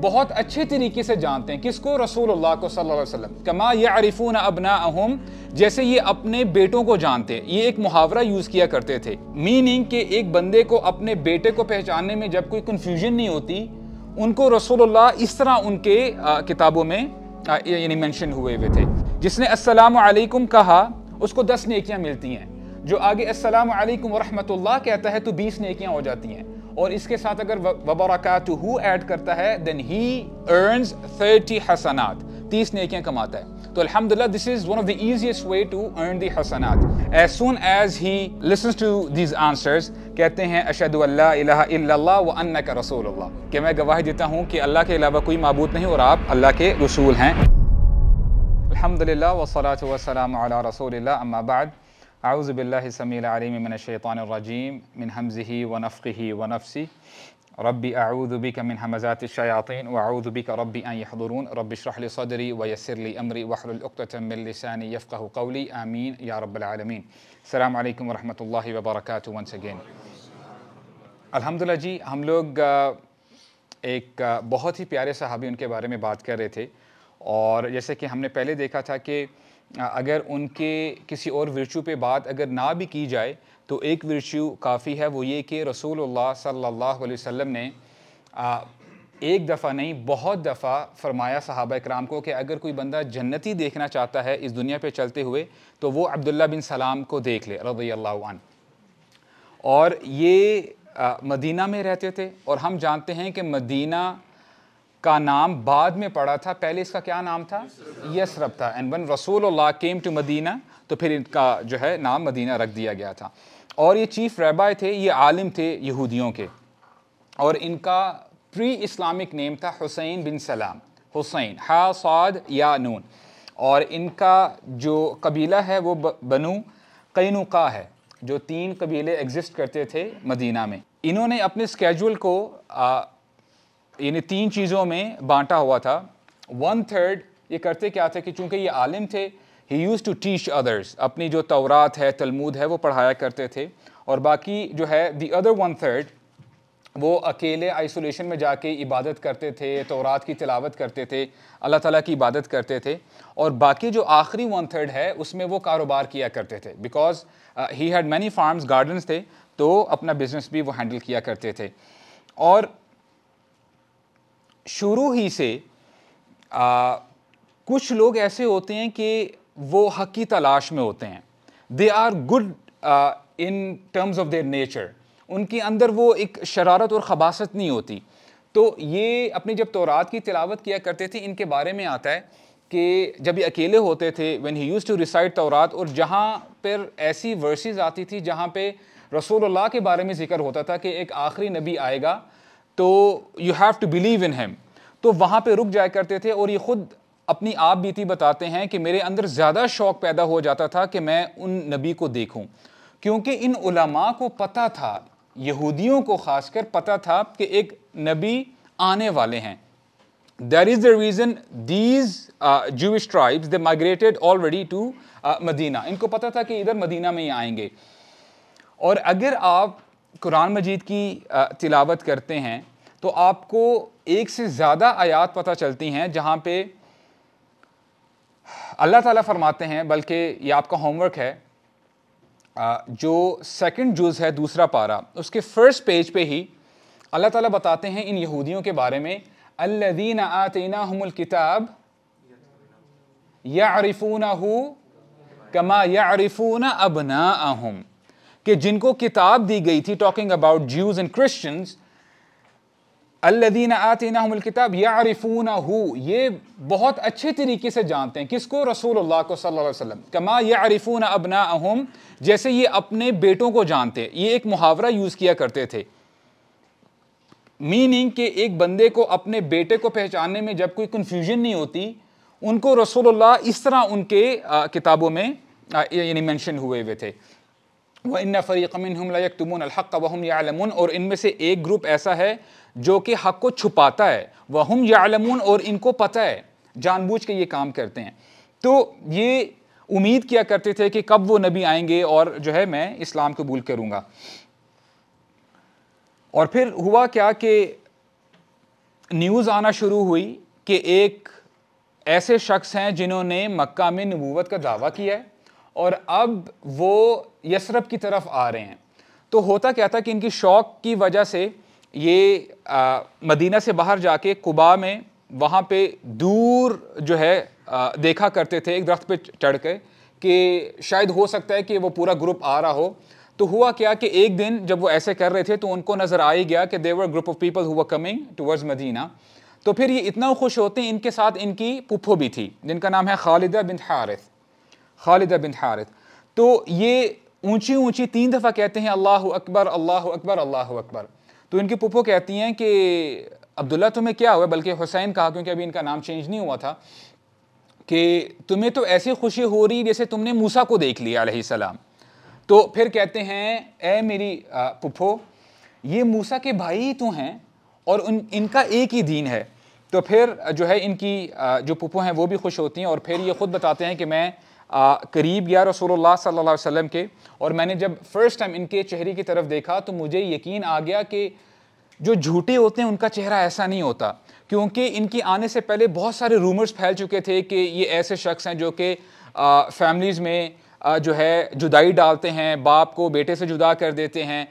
बहुत अच्छे तरीके से जानते हैं किसको रसूल अल्लाह को सल्लल्लाहु अलैहि वसल्लम कमा या अरिफून अबना अहम जैसे ये अपने बेटों को जानते हैं ये एक मुहावरा यूज़ किया करते थे मीनिंग के एक बंदे को अपने बेटे को पहचानने में जब कोई कन्फ्यूजन नहीं होती उनको रसूलुल्लाह इस तरह उनके किताबों में यानी मेंशन हुए हुए थे जिसने अस्सलाम वालेकुम कहा उसको दस नेकियाँ मिलती हैं जो आगे अस्सलाम वालेकुम रहमतुल्लाह कहता है तो बीस नेकियाँ हो जाती हैं और इसके साथ अगर वबरकत हु ऐड करता है देन ही अर्नस थर्टी हसनात तीस नेकियां कमाता है तो अल्हम्दुलिल्लाह this is one of the easiest way to earn the हसनात as soon as he listens to these answers कहते हैं अशहदु इलाहा इल्लल्लाह व अन्न रसूलुल्लाह कि मैं गवाही देता हूं कि अल्लाह के अलावा कोई माबूद नहीं और आप अल्लाह के रसूल हैं अल्हम्दुलिल्लाह व व सलाम अला रसूलिल्लाह अम्मा बाद आउज़बिल्लिसमीम मिन हमज़ी व नफ़ी व नफ़सी रबी आऊदबी का मिन हमज़ात शयातिन व आऊदबी का रबी आयरून रबिशरल सदरी व यसरली अमरी वहलतमिलसानी यफ़ा कौली आमीन या रबालमीन अल्लाम वरम वर्क वंस अगेन अलहमदिल्ला जी हम लोग एक बहुत ही प्यारे साहबी उनके बारे में बात कर रहे थे और जैसे कि हमने पहले देखा था कि अगर उनके किसी और वर्चू पे बात अगर ना भी की जाए तो एक वर्चू काफ़ी है वो ये कि रसूलुल्लाह सल्लल्लाहु अलैहि वसल्लम ने एक दफ़ा नहीं बहुत दफ़ा फरमाया सहाबा कराम को कि अगर कोई बंदा जन्नती देखना चाहता है इस दुनिया पे चलते हुए तो वो अब्दुल्ला बिन सलाम को देख ले रदी अल्लान और ये आ, मदीना में रहते थे और हम जानते हैं कि मदीना का नाम बाद में पड़ा था पहले इसका क्या नाम था यसरब था एंड वन रसूल केम टू मदीना तो फिर इनका जो है नाम मदीना रख दिया गया था और ये चीफ रेबाय थे ये आलिम थे यहूदियों के और इनका प्री इस्लामिक नेम था हुसैन बिन सलाम हुसैन हा साद या नून और इनका जो कबीला है वो बनु कैनुका है जो तीन कबीले एग्जिस्ट करते थे मदीना में इन्होंने अपने स्केजुअल को आ, यानी तीन चीज़ों में बांटा हुआ था वन थर्ड ये करते क्या थे कि चूंकि ये आलिम थे he used to teach others अपनी जो तवरात है तलमूद है वो पढ़ाया करते थे और बाकी जो है दी अदर वन थर्ड वो अकेले आइसोलेशन में जाके इबादत करते थे तौरात की तिलावत करते थे अल्लाह ताला की इबादत करते थे और बाकी जो आखिरी वन थर्ड है उसमें वो कारोबार किया करते थे because he had many farms gardens थे तो अपना बिजनेस भी वो हैंडल किया करते थे और शुरू ही से आ, कुछ लोग ऐसे होते हैं कि वो हक की तलाश में होते हैं they are good in terms of their nature उनके अंदर वो एक शरारत और खबासत नहीं होती तो ये अपने जब तौरात की तिलावत किया करते थे इनके बारे में आता है कि जब ये अकेले होते थे when he used to reside तौरात और जहाँ पर ऐसी वर्सेस आती थी जहाँ पे रसूलुल्लाह के बारे में जिक्र होता था कि एक आखिरी नबी आएगा तो you have to believe in him तो वहाँ पे रुक जाया करते थे और ये खुद अपनी आप बीती बताते हैं कि मेरे अंदर ज़्यादा शौक पैदा हो जाता था कि मैं उन नबी को देखूँ क्योंकि इन उलमा को पता था यहूदियों को खासकर पता था कि एक नबी आने वाले हैं there is the reason these Jewish tribes the migrated already to Madina इनको पता था कि इधर मदीना में ही आएंगे और अगर आप कुरान मजीद की uh, तिलावत करते हैं तो आपको एक से ज़्यादा आयात पता चलती हैं जहाँ पे अल्लाह ताला फरमाते हैं बल्कि ये आपका होमवर्क है जो सेकंड जूज़ है दूसरा पारा उसके फ़र्स्ट पेज पे ही अल्लाह ताला बताते हैं इन यहूदियों के बारे में अल्लादीन आतना हमल किताब या अरिफूना कमा या अरिफूना अबना कि जिनको किताब दी गई थी talking about Jews and Christians अल्लदीन आते नामकिताब यारिफून हो ये बहुत अच्छे तरीके से जानते हैं किसको रसूलुल्लाह को सल्लल्लाहु अलैहि वसल्लम कमा यारिफून अबना अहम जैसे ये अपने बेटों को जानते ये एक मुहावरा यूज़ किया करते थे मीनिंग के एक बंदे को अपने बेटे को पहचानने में जब कोई कन्फ्यूजन नहीं होती उनको रसूलुल्लाह इस तरह उनके आ, किताबों में यानी मैंशन हुए हुए थे व इन फ़रीकमिन हमला यकतमन अलहक़ वहम यालमन और इनमें से एक ग्रुप ऐसा है जो कि हक को छुपाता है वह हम यालमून और इनको पता है जानबूझ के ये काम करते हैं तो ये उम्मीद किया करते थे कि कब वो नबी आएंगे और जो है मैं इस्लाम कबूल करूँगा और फिर हुआ क्या कि न्यूज़ आना शुरू हुई कि एक ऐसे शख्स हैं जिन्होंने मक्का में नबूवत का दावा किया है और अब वो यसरब की तरफ आ रहे हैं तो होता क्या था कि इनकी शौक की वजह से ये आ, मदीना से बाहर जाके कुबा में वहाँ पे दूर जो है आ, देखा करते थे एक दरख्त पे चढ़ के कि शायद हो सकता है कि वो पूरा ग्रुप आ रहा हो तो हुआ क्या कि एक दिन जब वो ऐसे कर रहे थे तो उनको नज़र आ ही गया कि देवर ग्रुप ऑफ पीपल हुआ कमिंग टूवर्ड्स मदीना तो फिर ये इतना खुश होते हैं इनके साथ इनकी पुप्पो भी थी जिनका नाम है खालिदा बिन हारिस खालिदा बिन हारिस तो ये ऊंची ऊंची तीन दफ़ा कहते हैं अल्लाह अकबर अल्लाह अकबर अल्लाह अकबर तो इनकी पुप्पो कहती हैं कि अब्दुल्ला तुम्हें क्या हुआ बल्कि हुसैन कहा क्योंकि अभी इनका नाम चेंज नहीं हुआ था कि तुम्हें तो ऐसी खुशी हो रही जैसे तुमने मूसा को देख लिया सलाम तो फिर कहते हैं ए मेरी पुप्पो ये मूसा के भाई ही तो हैं और उन इनका एक ही दीन है तो फिर जो है इनकी जो पुप्पो हैं वो भी खुश होती हैं और फिर ये ख़ुद बताते हैं कि मैं आ, करीब गया रसूल सल्ला वसम के और मैंने जब फ़र्स्ट टाइम इनके चेहरे की तरफ देखा तो मुझे यकीन आ गया कि जो झूठे होते हैं उनका चेहरा ऐसा नहीं होता क्योंकि इनके आने से पहले बहुत सारे रूमर्स फैल चुके थे कि ये ऐसे शख्स हैं जो कि फैमिलीज़ में आ, जो है जुदाई डालते हैं बाप को बेटे से जुदा कर देते हैं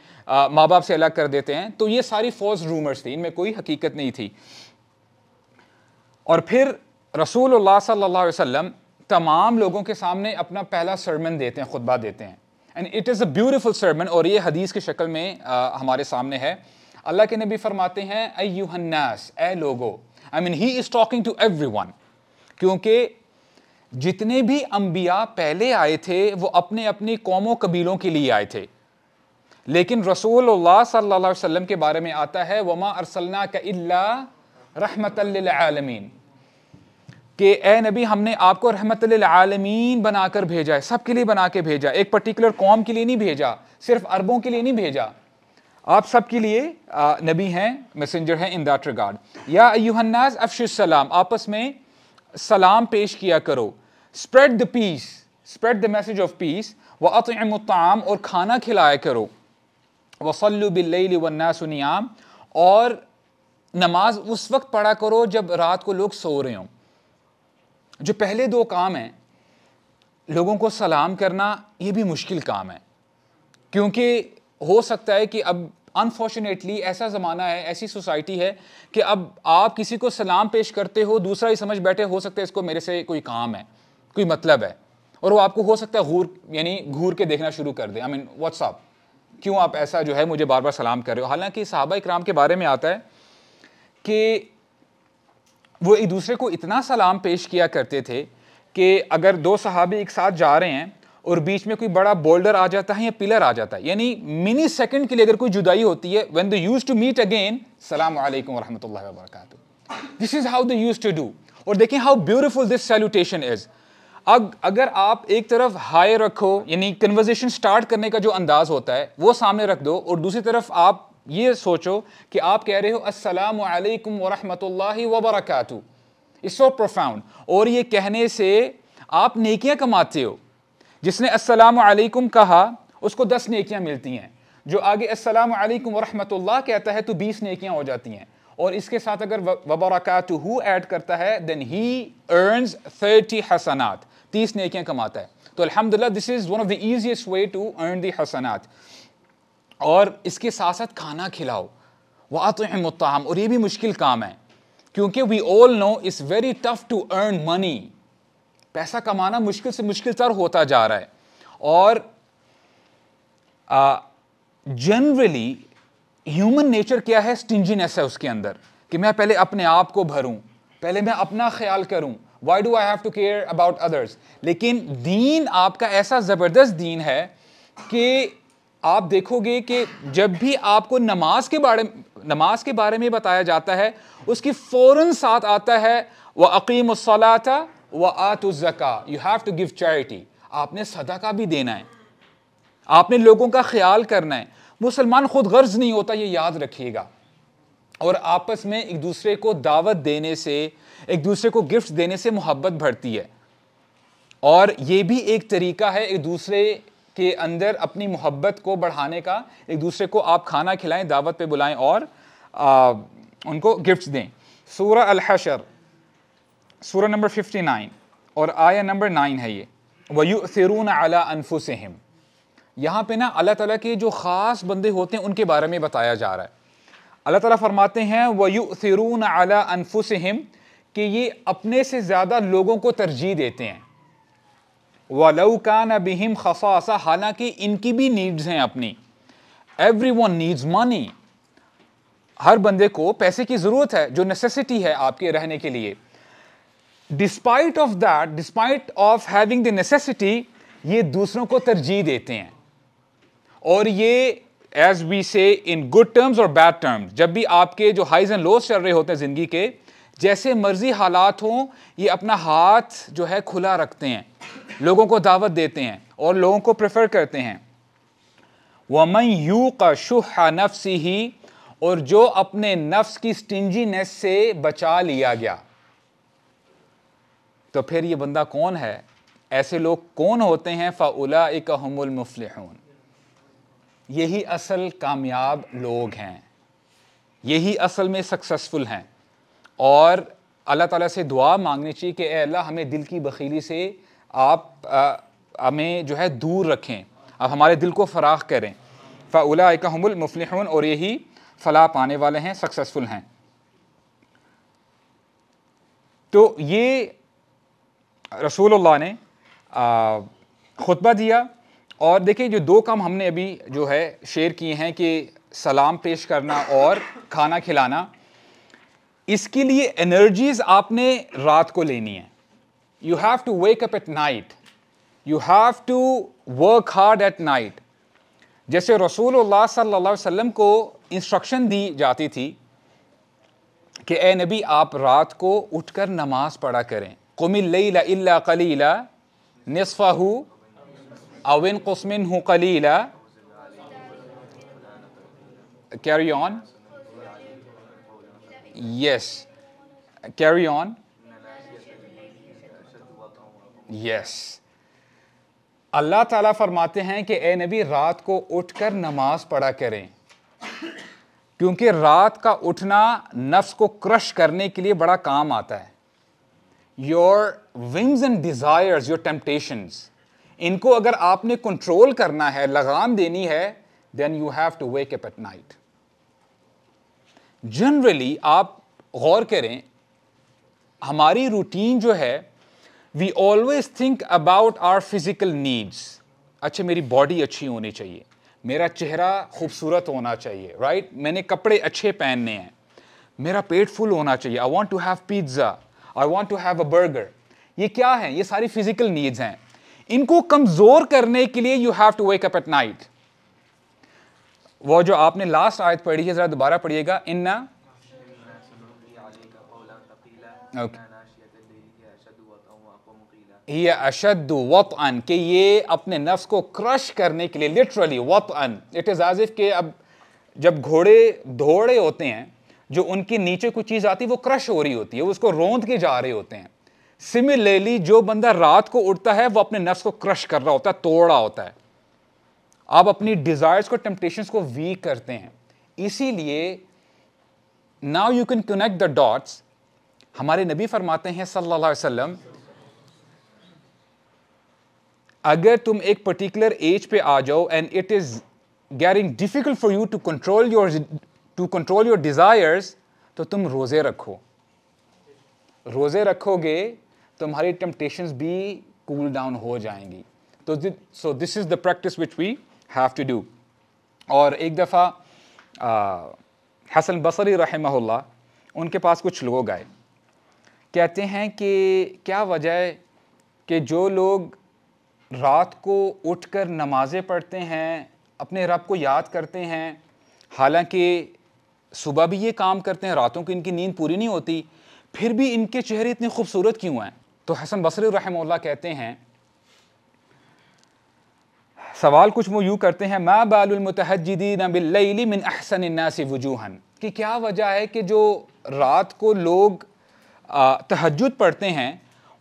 माँ बाप से अलग कर देते हैं तो ये सारी फॉल्स रूमर्स थी इनमें कोई हकीकत नहीं थी और फिर रसूल सल्ला वसम तमाम लोगों के सामने अपना पहला सरमन देते हैं खुतबा देते हैं and it is a beautiful sermon और ये हदीस की शक्ल में आ, हमारे सामने है अल्लाह के नबी फरमाते हैं अयुहन्नास ए लोगो I mean he is talking to everyone क्योंकि जितने भी अम्बिया पहले आए थे वो अपने अपनी कौमों कबीलों के लिए आए थे लेकिन रसूल सल्ला वसम के बारे में आता है वमा अरसलना का इल्ला रहमत आलमीन कि ए नबी हमने आपको रहमत आलमीन बनाकर भेजा है सब के लिए बना के भेजा एक पर्टिकुलर कौम के लिए नहीं भेजा सिर्फ अरबों के लिए नहीं भेजा आप सब के लिए नबी हैं मैसेंजर हैं इन दैट रिगार्ड या यूहन्नाज अफशलाम आपस में सलाम पेश किया करो spread the peace spread the message of peace व अतम और खाना खिलाया करो वसल्लुबिल्ला सुनियाम और नमाज उस वक्त पढ़ा करो जब रात को लोग सो रहे हों जो पहले दो काम हैं लोगों को सलाम करना ये भी मुश्किल काम है क्योंकि हो सकता है कि अब अनफॉर्चुनेटली ऐसा ज़माना है ऐसी सोसाइटी है कि अब आप किसी को सलाम पेश करते हो दूसरा ही समझ बैठे हो सकता है इसको मेरे से कोई काम है कोई मतलब है और वो आपको हो सकता है घूर यानी घूर के देखना शुरू कर दे आई मीन व्हाट्सअप क्यों आप ऐसा जो है मुझे बार बार सलाम कर रहे हो हालांकि साहबा इक्राम के बारे में आता है कि वो एक दूसरे को इतना सलाम पेश किया करते थे कि अगर दो सहाबी एक साथ जा रहे हैं और बीच में कोई बड़ा बोल्डर आ जाता है या पिलर आ जाता है यानी मिनी सेकंड के लिए अगर कोई जुदाई होती है when they use to meet again सलाम वालेकुम वरहमतुल्लाहि this is how they use to do और देखें how beautiful this salutation is अब अगर आप एक तरफ हाई रखो यानी कन्वर्जेशन स्टार्ट करने का जो अंदाज होता है वो सामने रख दो और दूसरी तरफ आप ये सोचो कि आप कह रहे हो अस्सलाम वालेकुम वरहमतुल्लाहि वबरकातु इट्स सो प्रोफाउंड और ये कहने से आप नेकियां कमाते हो जिसने अस्सलाम वालेकुम कहा उसको दस नेकियां मिलती हैं जो आगे अस्सलाम वालेकुम वरहमतुल्लाह कहता है तो बीस नेकियां हो जाती हैं और इसके साथ अगर वबरकात हु ऐड करता है देन ही अर्नस थर्टी हसनात तीस नेकियां कमाता है तो अलहमदिल्ला this is one of the easiest way to earn the हसनात और इसके साथ साथ खाना खिलाओ तो है वातम और ये भी मुश्किल काम है क्योंकि we all know it's very tough to earn money पैसा कमाना मुश्किल से मुश्किल तर होता जा रहा है और जनरली ह्यूमन नेचर क्या है स्टिंजीनेस है उसके अंदर कि मैं पहले अपने आप को भरूं पहले मैं अपना ख्याल करूं why do I have to care about others लेकिन दीन आपका ऐसा ज़बरदस्त दीन है कि आप देखोगे कि जब भी आपको नमाज के बारे नमाज के बारे में बताया जाता है उसकी फौरन साथ आता है व अकीम सलाता व आतुज़का you have to give charity आपने सदा का भी देना है आपने लोगों का ख्याल करना है मुसलमान खुद गर्ज नहीं होता ये याद रखिएगा और आपस में एक दूसरे को दावत देने से एक दूसरे को गिफ्ट देने से मोहब्बत बढ़ती है और ये भी एक तरीका है एक दूसरे के अंदर अपनी मोहब्बत को बढ़ाने का एक दूसरे को आप खाना खिलाएं दावत पे बुलाएं और आ, उनको गिफ्ट्स दें सूरा अलहशर सूरा नंबर 59 और आया नंबर 9 है ये वयू सरून अला अनफुसहिम यहाँ पे ना अल्लाह ताला के जो ख़ास बंदे होते हैं उनके बारे में बताया जा रहा है अल्लाह ताला फरमाते हैं वयू सरून अला अनफुसहिम कि ये अपने से ज़्यादा लोगों को तरजीह देते हैं वलौकान बिहिम खसासा हालांकि इनकी भी नीड्स हैं अपनी एवरी वन नीड्स मनी हर बंदे को पैसे की ज़रूरत है जो नेसेसिटी है आपके रहने के लिए despite of that despite of having the necessity ये दूसरों को तरजीह देते हैं और ये as we say in good terms और बैड टर्म्स जब भी आपके जो हाइज एंड लोज चल रहे होते हैं ज़िंदगी के जैसे मर्जी हालात हों ये अपना हाथ जो है खुला रखते हैं लोगों को दावत देते हैं और लोगों को प्रेफर करते हैं वमन यू का शुह नफ्स ही और जो अपने नफ्स की स्टिंजीनेस से बचा लिया गया तो फिर ये बंदा कौन है ऐसे लोग कौन होते हैं फ़ाउला एक मुफलहून यही असल कामयाब लोग हैं यही असल में सक्सेसफुल हैं और अल्लाह ताला से दुआ मांगनी चाहिए कि अल्लाह हमें दिल की बखीली से आप हमें जो है दूर रखें आप हमारे दिल को फराख करें फ़ाउला हमल और यही फलाह पाने वाले हैं सक्सेसफुल हैं तो ये रसूलुल्लाह ने ख़ुतबा दिया और देखिए जो दो काम हमने अभी जो है शेयर किए हैं कि सलाम पेश करना और खाना खिलाना इसके लिए एनर्जीज़ आपने रात को लेनी है you have to wake up at night. You have to work hard at night. जैसे रसूल सल्लल्लाहु वसल्लम को इंस्ट्रक्शन दी जाती थी कि ए नबी आप रात को उठकर नमाज पढ़ा करें कुमिल्ला इल्ला कलीला नसफ़ाहू अविन कुसमिन हूँ कलीला carry on yes carry on yes अल्लाह ताला फरमाते हैं कि ए नबी रात को उठकर नमाज पढ़ा करें क्योंकि रात का उठना नफ्स को क्रश करने के लिए बड़ा काम आता है your whims and desires your temptations इनको अगर आपने कंट्रोल करना है लगाम देनी है then you have to wake up at night generally आप गौर करें हमारी रूटीन जो है we always think about our physical needs अच्छा मेरी बॉडी अच्छी होनी चाहिए मेरा चेहरा खूबसूरत होना चाहिए राइट right? मैंने कपड़े अच्छे पहनने हैं मेरा पेट फुल होना चाहिए I want to have pizza I want to have a burger ये क्या है ये सारी फिजिकल नीड्स हैं इनको कमज़ोर करने के लिए you have to wake up at night वो जो आपने लास्ट आयत पढ़ी है ज़रा दोबारा पढ़िएगा इन्ना ओके ये अशद अन कि ये अपने नफ्स को क्रश करने के लिए लिटरली अन इट इज़ आज के अब जब घोड़े धोड़े होते हैं जो उनके नीचे कोई चीज़ आती है वो क्रश हो रही होती है वो उसको रोंद के जा रहे होते हैं सिमिलरली जो बंदा रात को उठता है वो अपने नफ्स को क्रश कर रहा होता है तोड़ रहा होता है आप अपनी डिज़ायर्स को टेम्पटेशन को वीक करते हैं इसीलिए now you can connect the dots हमारे नबी फरमाते हैं सल्लल्लाहु अलैहि वसल्लम अगर तुम एक पर्टिकुलर एज पे आ जाओ and it is getting difficult for you to control your to control your desires तो तुम रोज़े रखो रोज़े रखोगे तुम्हारी टेम्पटेशंस भी कूल डाउन हो जाएंगी तो so this is the practice which we have to do और एक दफ़ा हसन बसरी रहम उनके पास कुछ लोग आए कहते हैं कि क्या वजह है कि जो लोग रात को उठकर नमाज़ें पढ़ते हैं अपने रब को याद करते हैं हालांकि सुबह भी ये काम करते हैं रातों को इनकी नींद पूरी नहीं होती फिर भी इनके चेहरे इतने खूबसूरत क्यों हैं तो हसन बसरी रहमोल्ला कहते हैं सवाल कुछ वो यूँ करते हैं माँ बालमतहदी बिल्ली मिन अहसन से वजूहन कि क्या वजह है कि जो रात को लोग तहजद पढ़ते हैं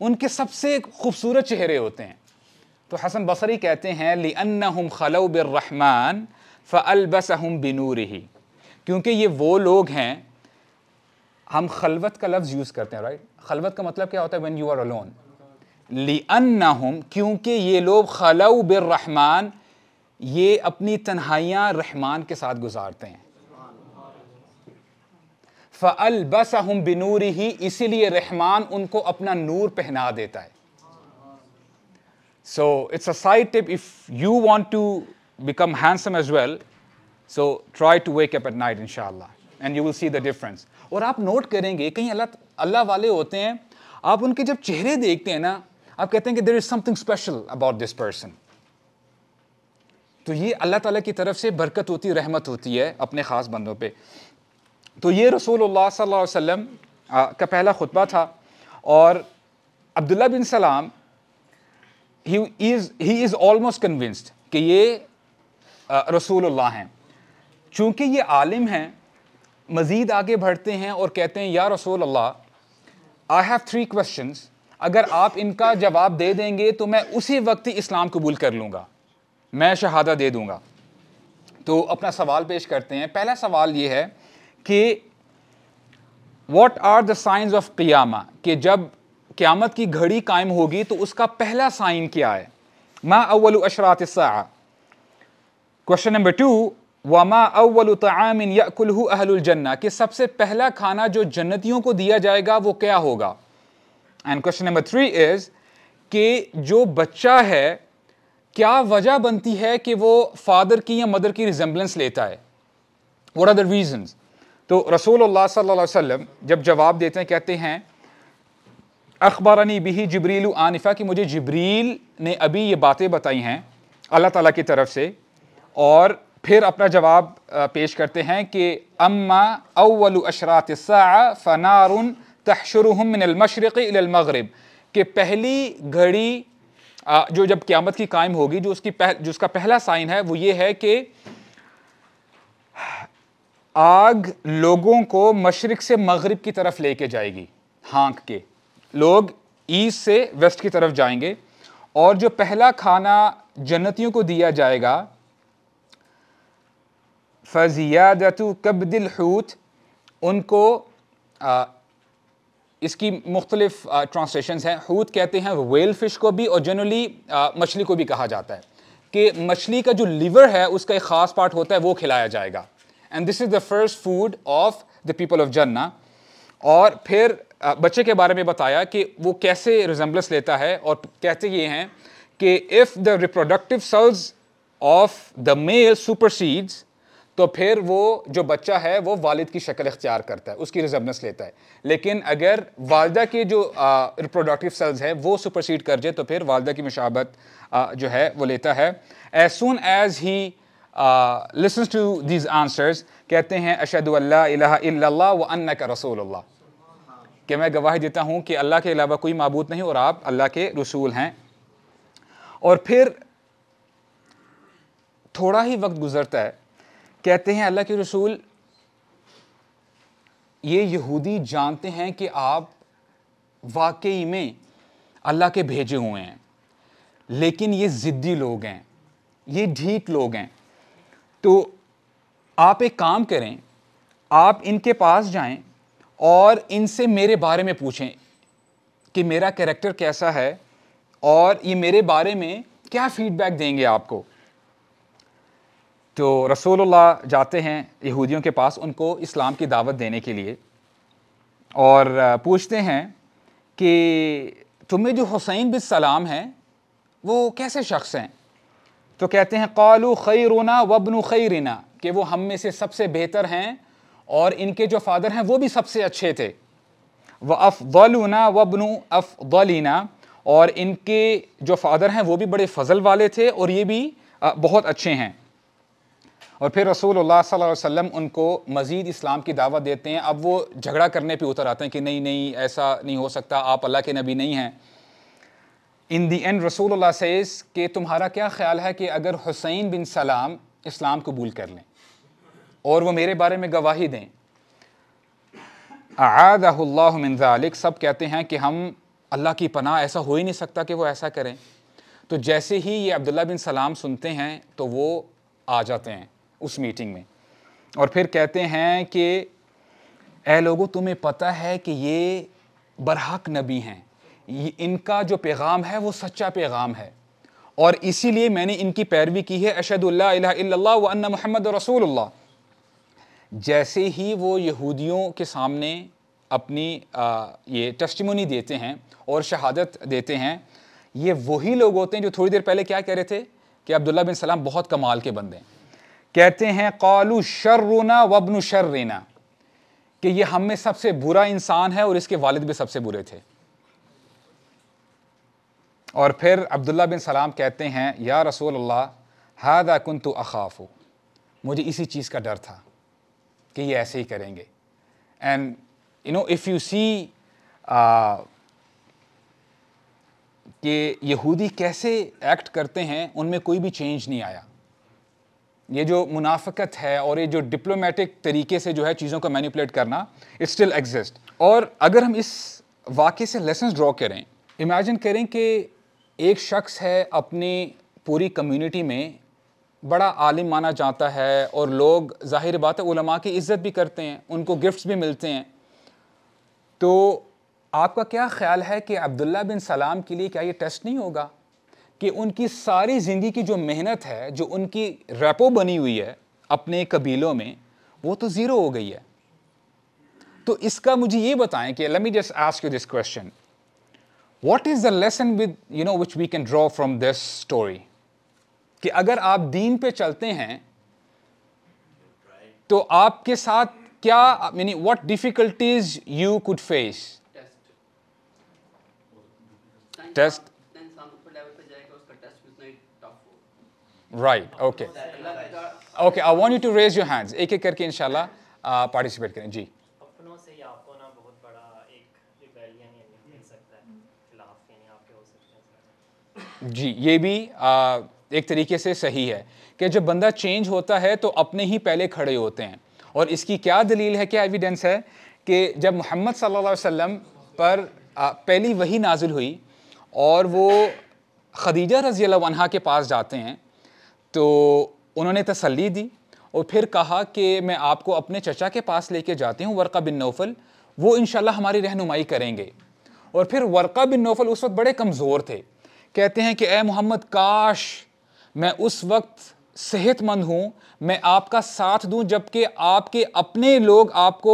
उनके सबसे खूबसूरत चेहरे होते हैं तो हसन बसरी कहते हैं ली हम खलऊ बिरहमान फ़लबस हम बिनूर ही क्योंकि ये वो लोग हैं हम खलवत का लफ्ज़ यूज़ करते हैं राइट खलवत का मतलब क्या होता है when you are alone हम क्योंकि ये लोग खलऊ बिरहमान ये अपनी तन्हाइयाँ रहमान के साथ गुजारते हैं फ़ल बस हम बिनूर ही इसीलिए रहमान उनको अपना नूर पहना देता है So it's a side tip if you want to become handsome as well, so try to wake up at night inshallah and you will see the difference. और आप नोट करेंगे कहीं अल्लाह अल्लाह वाले होते हैं आप उनके जब चेहरे देखते हैं ना आप कहते हैं कि there is something special about this person तो ये अल्लाह ताला की तरफ से बरकत होती रहमत होती है अपने ख़ास बंदों पे तो ये रसूलुल्लाह सल्लल्लाहु अलैहि वसल्लम का पहला खुतबा था और Abdullah bin Salam he is he is almost convinced कि ये रसूलुल्लाह हैं चूंकि ये आलिम हैं मज़ीद आगे बढ़ते हैं और कहते हैं या रसूल आई हैव थ्री क्वेश्चंस अगर आप इनका जवाब दे देंगे तो मैं उसी वक्त ही इस्लाम कबूल कर लूँगा मैं शहादा दे दूँगा तो अपना सवाल पेश करते हैं पहला सवाल ये है कि what are the science of क़ियामा कि जब क़्यामत की घड़ी कायम होगी तो उसका पहला साइन क्या है मा अव्वल अशरात क्वेश्चन नंबर टू व मा अव्वल तमिन यकुलह अहलजन्ना कि सबसे पहला खाना जो जन्नतियों को दिया जाएगा वो क्या होगा and question number three is कि जो बच्चा है क्या वजह बनती है कि वो फादर की या मदर की रिजेंबलेंस लेता है वट आर द रीजन तो रसूल सल्लल्लाहु अलैहि वसल्लम जब जवाब देते हैं कहते हैं अखबारानी बिही जबरील आनिफ़ा कि मुझे जबरील ने अभी ये बातें बताई हैं अल्लाह ताला की तरफ से और फिर अपना जवाब पेश करते हैं कि अम्मा अव्वल अशरात फ़नारुन तहशरमशरक़मगरब के पहली घड़ी जो जब क़्यामत की कायम होगी जो उसकी पह, जो उसका पहला साइन है वो ये है कि आग लोगों को मशरक़ से मगरब की तरफ लेके जाएगी हाँक के लोग ईस्ट से वेस्ट की तरफ जाएंगे और जो पहला खाना जन्नतियों को दिया जाएगा फजियादत कब्दिल हूत उनको आ, इसकी मुख्तलिफ ट्रांसलेशन हैं हूत कहते हैं वेल फिश को भी और जनरली मछली को भी कहा जाता है कि मछली का जो लिवर है उसका एक ख़ास पार्ट होता है वो खिलाया जाएगा and this is the first food of the people of जन्ना और फिर बच्चे के बारे में बताया कि वो कैसे रिजम्बलेंस लेता है और कहते ये हैं कि if the reproductive cells of the male supersedes तो फिर वो जो बच्चा है वो वालिद की शक्ल इख्तियार करता है उसकी रिजम्बलेंस लेता है लेकिन अगर वालदा के जो रिप्रोडक्टिव सेल्स हैं वो सुपरसीड कर जाए तो फिर वालदा की मशाबत जो है वो लेता है as soon as he listens to these answers कहते हैं अशद व अन्ना का रसूल कि मैं गवाही देता हूँ कि अल्लाह के अलावा कोई मबूद नहीं और आप अल्लाह के रसूल हैं और फिर थोड़ा ही वक्त गुज़रता है कहते हैं अल्लाह के रसूल ये यहूदी जानते हैं कि आप वाकई में अल्लाह के भेजे हुए हैं लेकिन ये ज़िद्दी लोग हैं ये ढीठ लोग हैं तो आप एक काम करें आप इनके पास जाएं और इनसे मेरे बारे में पूछें कि मेरा कैरेक्टर कैसा है और ये मेरे बारे में क्या फीडबैक देंगे आपको तो रसूलुल्लाह जाते हैं यहूदियों के पास उनको इस्लाम की दावत देने के लिए और पूछते हैं कि तुम्हें जो हुसैन बिन सलाम हैं वो कैसे शख्स हैं तो कहते हैं कालू खैरुना वबनु खैरिना कि वो हम में से सबसे बेहतर हैं और इनके जो फादर हैं वो भी सबसे अच्छे थे व अफ़लूना वबनु अफ़लीना और इनके जो फादर हैं वो भी बड़े फजल वाले थे और ये भी बहुत अच्छे हैं और फिर रसूल सल्लल्लाहु अलैहि वसल्लम उनको मज़ीद इस्लाम की दावत देते हैं अब वो झगड़ा करने पे उतर आते हैं कि नहीं नहीं ऐसा नहीं हो सकता आप अल्लाह के नबी नहीं हैं इन दी एंड रसूल सेज़ के तुम्हारा क्या ख्याल है कि अगर हुसैन बिन सलाम इस्लाम कबूल कर लें और वो मेरे बारे में गवाही दें आदामिनज़ालिक सब कहते हैं कि हम अल्लाह की पनाह ऐसा हो ही नहीं सकता कि वो ऐसा करें तो जैसे ही ये अब्दुल्ला बिन सलाम सुनते हैं तो वो आ जाते हैं उस मीटिंग में और फिर कहते हैं कि ए लोगों तुम्हें पता है कि ये बरहक नबी हैं इनका जो पैगाम है वो सच्चा पैगाम है और इसीलिए मैंने इनकी पैरवी की है अशदुल्ला व अन्न महमद जैसे ही वो यहूदियों के सामने अपनी आ, ये टेस्टिमोनी देते हैं और शहादत देते हैं ये वही लोग होते हैं जो थोड़ी देर पहले क्या कह रहे थे कि अब्दुल्ला बिन सलाम बहुत कमाल के बंदे हैं कहते हैं कालू वबन शर रेना कि ये हम में सबसे बुरा इंसान है और इसके वालिद भी सबसे बुरे थे और फिर अब्दुल्ला बिन सलाम कहते हैं या रसूल अल्लाह हादा कुन तो अखाफ़ मुझे इसी चीज़ का डर था कि ये ऐसे ही करेंगे and you know if you see कि यहूदी कैसे एक्ट करते हैं उनमें कोई भी चेंज नहीं आया ये जो मुनाफ़त है और ये जो डिप्लोमेटिक तरीके से जो है चीज़ों को मैनिपुलेट करना इट स्टिल एग्जिस्ट और अगर हम इस वाक़े से लेसन ड्रॉ करें इमेजिन करें कि एक शख्स है अपनी पूरी कम्युनिटी में बड़ा आलिम माना जाता है और लोग ज़ाहिर बात है उलमा की इज़्ज़त भी करते हैं उनको गिफ्ट्स भी मिलते हैं तो आपका क्या ख्याल है कि अब्दुल्ला बिन सलाम के लिए क्या ये टेस्ट नहीं होगा कि उनकी सारी ज़िंदगी की जो मेहनत है जो उनकी रेपो बनी हुई है अपने कबीलों में वो तो ज़ीरो हो गई है तो इसका मुझे ये बताएं कि let me just ask you this question what is the lesson with you know which we can draw from this story कि अगर आप दीन पे चलते हैं तो आपके साथ क्या meaning what difficulties you could face test right okay okay I want you to raise your hands एक एक करके इंशाल्लाह पार्टिसिपेट करें जी जी ये भी आ, एक तरीके से सही है कि जब बंदा चेंज होता है तो अपने ही पहले खड़े होते हैं और इसकी क्या दलील है क्या एविडेंस है कि जब मोहम्मद सल्ला वसम पर पहली वही नाजिल हुई और वो खदीजा रजी वनहा के पास जाते हैं तो उन्होंने तसल्ली दी और फिर कहा कि मैं आपको अपने चचा के पास लेके जाती हूँ वर्का बिन नौफल वो इन हमारी रहनुमाई करेंगे और फिर वर्का बिन नौफल उस वक्त बड़े कमज़ोर थे कहते हैं कि ए मोहम्मद काश मैं उस वक्त सेहतमंद हूँ मैं आपका साथ दूँ जबकि आपके अपने लोग आपको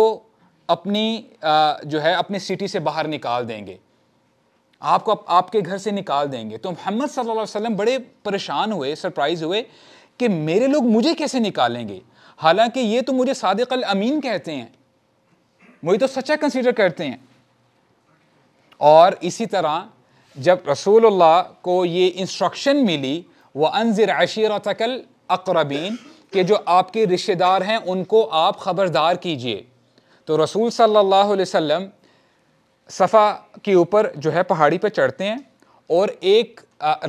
अपनी जो है अपने सिटी से बाहर निकाल देंगे आपको आपके घर से निकाल देंगे तो मोहम्मद सल्लल्लाहु अलैहि वसल्लम बड़े परेशान हुए सरप्राइज हुए कि मेरे लोग मुझे कैसे निकालेंगे हालांकि ये तो मुझे सादिक अल अमीन कहते हैं मुझे तो सच्चा कंसिडर करते हैं और इसी तरह जब रसूलुल्लाह को ये इंस्ट्रक्शन मिली व अनजर अशीरतकल अकरबीन के जो आपके रिश्तेदार हैं उनको आप ख़बरदार कीजिए तो रसूल सल्लल्लाहु अलैहि वसल्लम सफ़ा के ऊपर जो है पहाड़ी पर चढ़ते हैं और एक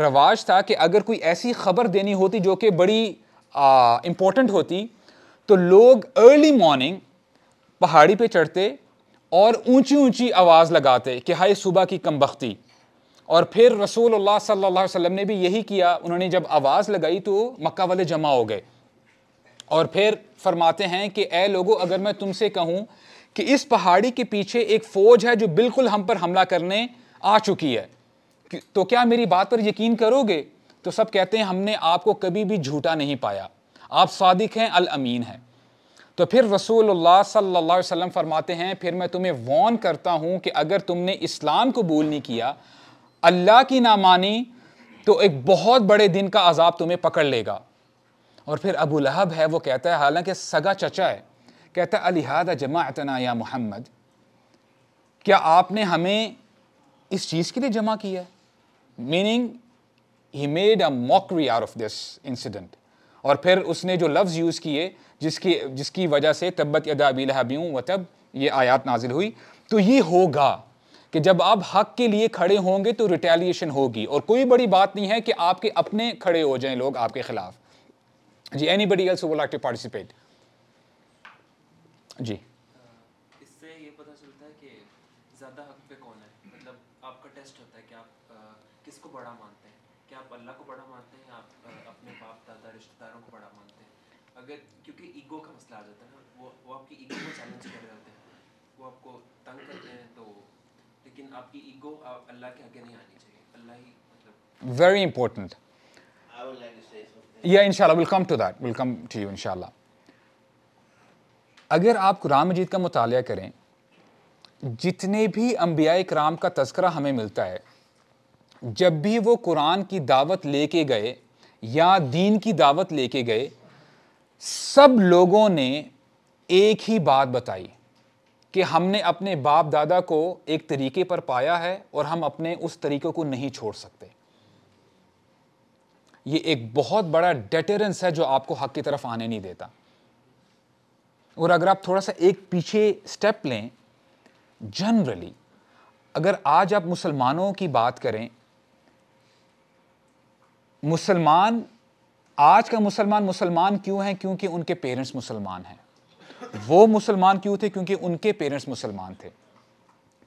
रवाज था कि अगर कोई ऐसी ख़बर देनी होती जो कि बड़ी इम्पोर्टेंट होती तो लोग अर्ली मॉर्निंग पहाड़ी पर चढ़ते और ऊंची ऊंची आवाज़ लगाते कि हाय सुबह की कमबख्ती और फिर रसूल सल्लल्लाहु अलैहि वसल्लम ने भी यही किया उन्होंने जब आवाज़ लगाई तो मक्का वाले जमा हो गए और फिर फरमाते हैं कि ए लोगों अगर मैं तुमसे कहूँ कि इस पहाड़ी के पीछे एक फ़ौज है जो बिल्कुल हम पर हमला करने आ चुकी है तो क्या मेरी बात पर यकीन करोगे तो सब कहते हैं हमने आपको कभी भी झूठा नहीं पाया आप सादिक हैं अल अमीन हैं तो फिर रसूल सल्लल्लाहु अलैहि वसल्लम फरमाते हैं फिर मैं तुम्हें वॉन करता हूँ कि अगर तुमने इस्लाम कबूल नहीं किया अल्लाह की ना मानी तो एक बहुत बड़े दिन का अजाब तुम्हें पकड़ लेगा और फिर अबू लहब है वो कहता है हालांकि सगा चचा है कहता है जमा जमातना या मोहम्मद क्या आपने हमें इस चीज़ के लिए जमा किया है meaning he made a mockery are of this incident और फिर उसने जो लफ्ज़ यूज़ किए जिसकी जिसकी वजह से तब्बत अदाबी लहबी व तब ये आयात नाजिल हुई तो ये होगा कि जब आप हक के लिए खड़े होंगे तो रिटेलिएशन होगी और कोई बड़ी बात नहीं है कि आपके अपने खड़े हो जाएं लोग आपके खिलाफ जी एनी बडी एल्स वो लाइक टू पार्टिसिपेट जी मतलब क्योंकि ईगो का मसला आ जाता है ना वो वो आपकी ईगो को चैलेंज कर जाते हैं वो आपको तंग करते हैं लेकिन आपकी ईगो अल्लाह के आगे नहीं आनी चाहिए अल्लाह ही मतलब वेरी इंपॉर्टेंट या इंशाल्लाह will to that welcome come to you इंशाल्लाह अगर आप कुरान मजीद का मुताल करें जितने भी अम्बिया कराम का तस्करा हमें मिलता है जब भी वो कुरान की दावत लेके गए या दीन की दावत लेके गए सब लोगों ने एक ही बात बताई कि हमने अपने बाप दादा को एक तरीके पर पाया है और हम अपने उस तरीके को नहीं छोड़ सकते ये एक बहुत बड़ा डेटेरेंस है जो आपको हक की तरफ आने नहीं देता और अगर आप थोड़ा सा एक पीछे स्टेप लें जनरली अगर आज आप मुसलमानों की बात करें मुसलमान आज का मुसलमान मुसलमान क्यों है क्योंकि उनके पेरेंट्स मुसलमान हैं वो मुसलमान क्यों थे क्योंकि उनके पेरेंट्स मुसलमान थे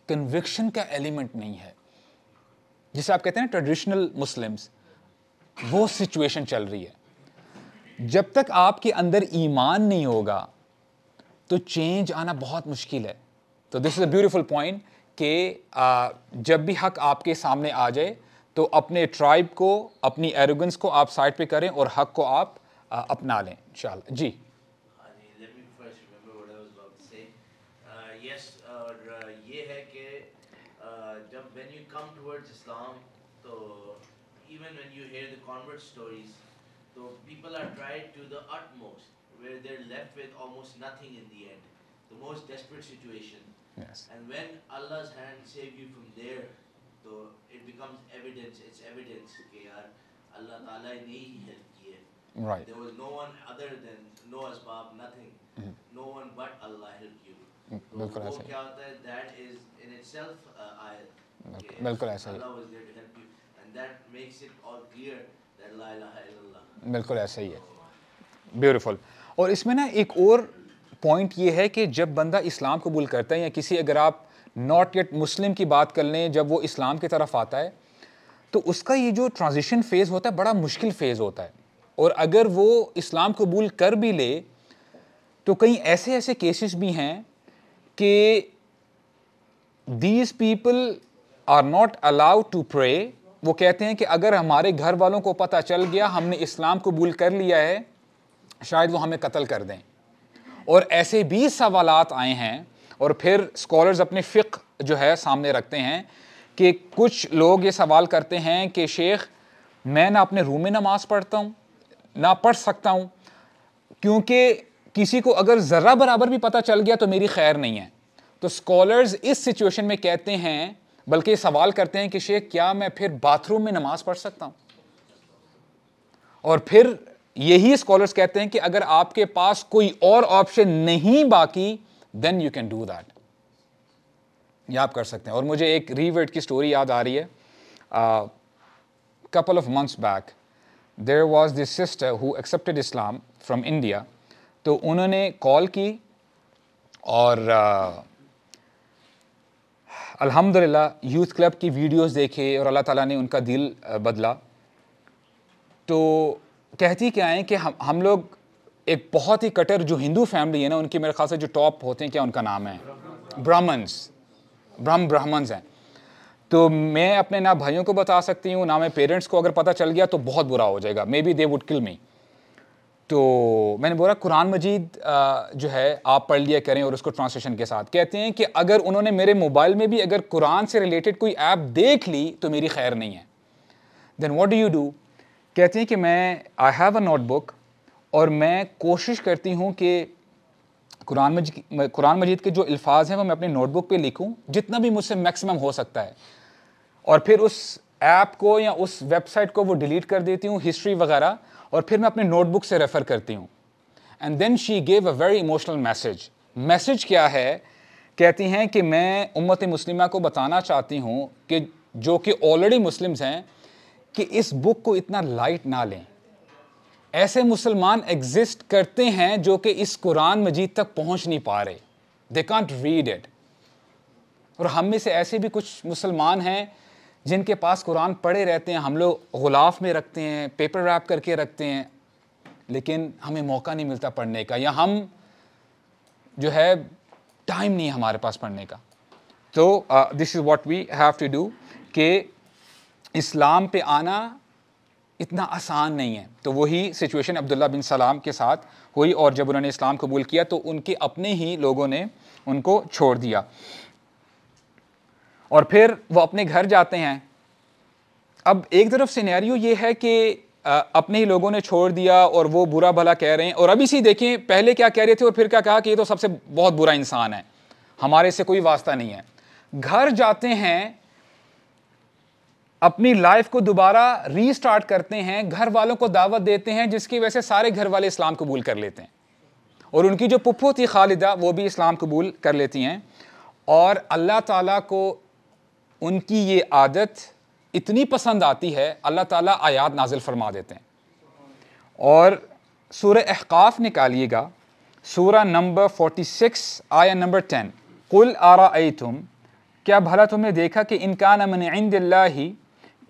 कन्विक्शन का एलिमेंट नहीं है जिसे आप कहते हैं ना ट्रेडिशनल मुस्लिम्स वो सिचुएशन चल रही है जब तक आपके अंदर ईमान नहीं होगा तो चेंज आना बहुत मुश्किल है तो this is a beautiful point कि जब भी हक आपके सामने आ जाए तो अपने ट्राइब को अपनी एरोगेंस को आप साइड पे करें और हक को आप अपना लें इंशाल्लाह जी onward stories, so people are tried to the utmost, where they're left with almost nothing in the end, the most desperate situation. Yes. And when Allah's hand saves you from there, so it becomes evidence. It's evidence. कि यार Allah ताला ने ही help की right there was no one other than no asbab nothing mm no one but allah helped you बिल्कुल ऐसा क्या That is in itself. Is in itself बिल्कुल ऐसा ही allah was there to help you and that makes it all clear बिल्कुल ऐसा ही है beautiful और इसमें ना एक और पॉइंट ये है कि जब बंदा इस्लाम कबूल करता है या किसी अगर आप नॉट येट मुस्लिम की बात कर लें जब वो इस्लाम की तरफ आता है तो उसका ये जो ट्रांजिशन फ़ेज़ होता है बड़ा मुश्किल फ़ेज़ होता है और अगर वो इस्लाम कबूल कर भी ले तो कई ऐसे ऐसे केसेस भी हैं कि these people are not allowed to pray वो कहते हैं कि अगर हमारे घर वालों को पता चल गया हमने इस्लाम कबूल कर लिया है शायद वो हमें कत्ल कर दें और ऐसे भी सवाल आए हैं और फिर स्कॉलर्स अपने फ़िक जो है सामने रखते हैं कि कुछ लोग ये सवाल करते हैं कि शेख मैं ना अपने रूम में नमाज पढ़ता हूँ ना पढ़ सकता हूँ क्योंकि किसी को अगर ज़रा बराबर भी पता चल गया तो मेरी खैर नहीं है तो स्कॉलर्स इस सिचुएशन में कहते हैं बल्कि सवाल करते हैं कि शेख क्या मैं फिर बाथरूम में नमाज पढ़ सकता हूँ और फिर यही स्कॉलर्स कहते हैं कि अगर आपके पास कोई और ऑप्शन नहीं बाकी then you can do that ये आप कर सकते हैं और मुझे एक रीवर्ड की स्टोरी याद आ रही है couple of months back there was this sister who accepted Islam from India तो उन्होंने कॉल की और uh, अल्हम्दुलिल्लाह यूथ क्लब की वीडियोस देखे और अल्लाह ताला ने उनका दिल बदला तो कहती क्या है कि हम हम लोग एक बहुत ही कटर जो हिंदू फैमिली है ना उनकी मेरे ख्याल से जो टॉप होते हैं क्या उनका नाम है ब्राह्मण्स ब्रह्म ब्राह्मण्स हैं तो मैं अपने ना भाइयों को बता सकती हूँ ना मैं पेरेंट्स को अगर पता चल गया तो बहुत बुरा हो जाएगा मे बी दे वुड किल मी तो मैंने बोला कुरान मजीद जो है आप पढ़ लिया करें और उसको ट्रांसलेशन के साथ कहते हैं कि अगर उन्होंने मेरे मोबाइल में भी अगर कुरान से रिलेटेड कोई ऐप देख ली तो मेरी खैर नहीं है then what do you do कहते हैं कि मैं आई हैव अ नोटबुक और मैं कोशिश करती हूँ कि कुरान मजीद कुरान मजीद के जो अल्फाज हैं वो मैं अपने नोटबुक पे लिखूँ जितना भी मुझसे मैक्सिमम हो सकता है और फिर उस ऐप को या उस वेबसाइट को वो डिलीट कर देती हूँ हिस्ट्री वगैरह और फिर मैं अपने नोटबुक से रेफ़र करती हूँ and then she gave a very emotional message message क्या है कहती हैं कि मैं उम्मत मुस्लिमा को बताना चाहती हूँ कि जो कि ऑलरेडी मुस्लिम्स हैं कि इस बुक को इतना लाइट ना लें ऐसे मुसलमान एग्जिस्ट करते हैं जो कि इस कुरान मजीद तक पहुंच नहीं पा रहे दे कांट रीड इट और हम में से ऐसे भी कुछ मुसलमान हैं जिनके पास कुरान पढ़े रहते हैं हम लोग गुलाफ में रखते हैं पेपर रैप करके रखते हैं लेकिन हमें मौका नहीं मिलता पढ़ने का या हम जो है टाइम नहीं हमारे पास पढ़ने का तो this is what we have to do कि इस्लाम पे आना इतना आसान नहीं है तो वही सिचुएशन अब्दुल्ला बिन सलाम के साथ हुई और जब उन्होंने इस्लाम कबूल किया तो उनके अपने ही लोगों ने उनको छोड़ दिया और फिर वो अपने घर जाते हैं अब एक तरफ सिनेरियो ये है कि अपने ही लोगों ने छोड़ दिया और वो बुरा भला कह रहे हैं और अभी सी देखें पहले क्या कह रहे थे और फिर क्या कहा कि ये तो सबसे बहुत बुरा इंसान है हमारे से कोई वास्ता नहीं है घर जाते हैं अपनी लाइफ को दोबारा रीस्टार्ट करते हैं घर वालों को दावत देते हैं जिसकी वजह से सारे घर वाले इस्लाम कबूल कर लेते हैं और उनकी जो पुप्पो थी खालिदा वो भी इस्लाम कबूल कर लेती हैं और अल्लाह ताला को उनकी ये आदत इतनी पसंद आती है अल्लाह ताला आयात नाजिल फरमा देते हैं और सूर अहकाफ़ निकालिएगा सूरा नंबर 46 आया नंबर 10 कुल आरा तुम क्या भला तुमने देखा कि इनकान अमन ही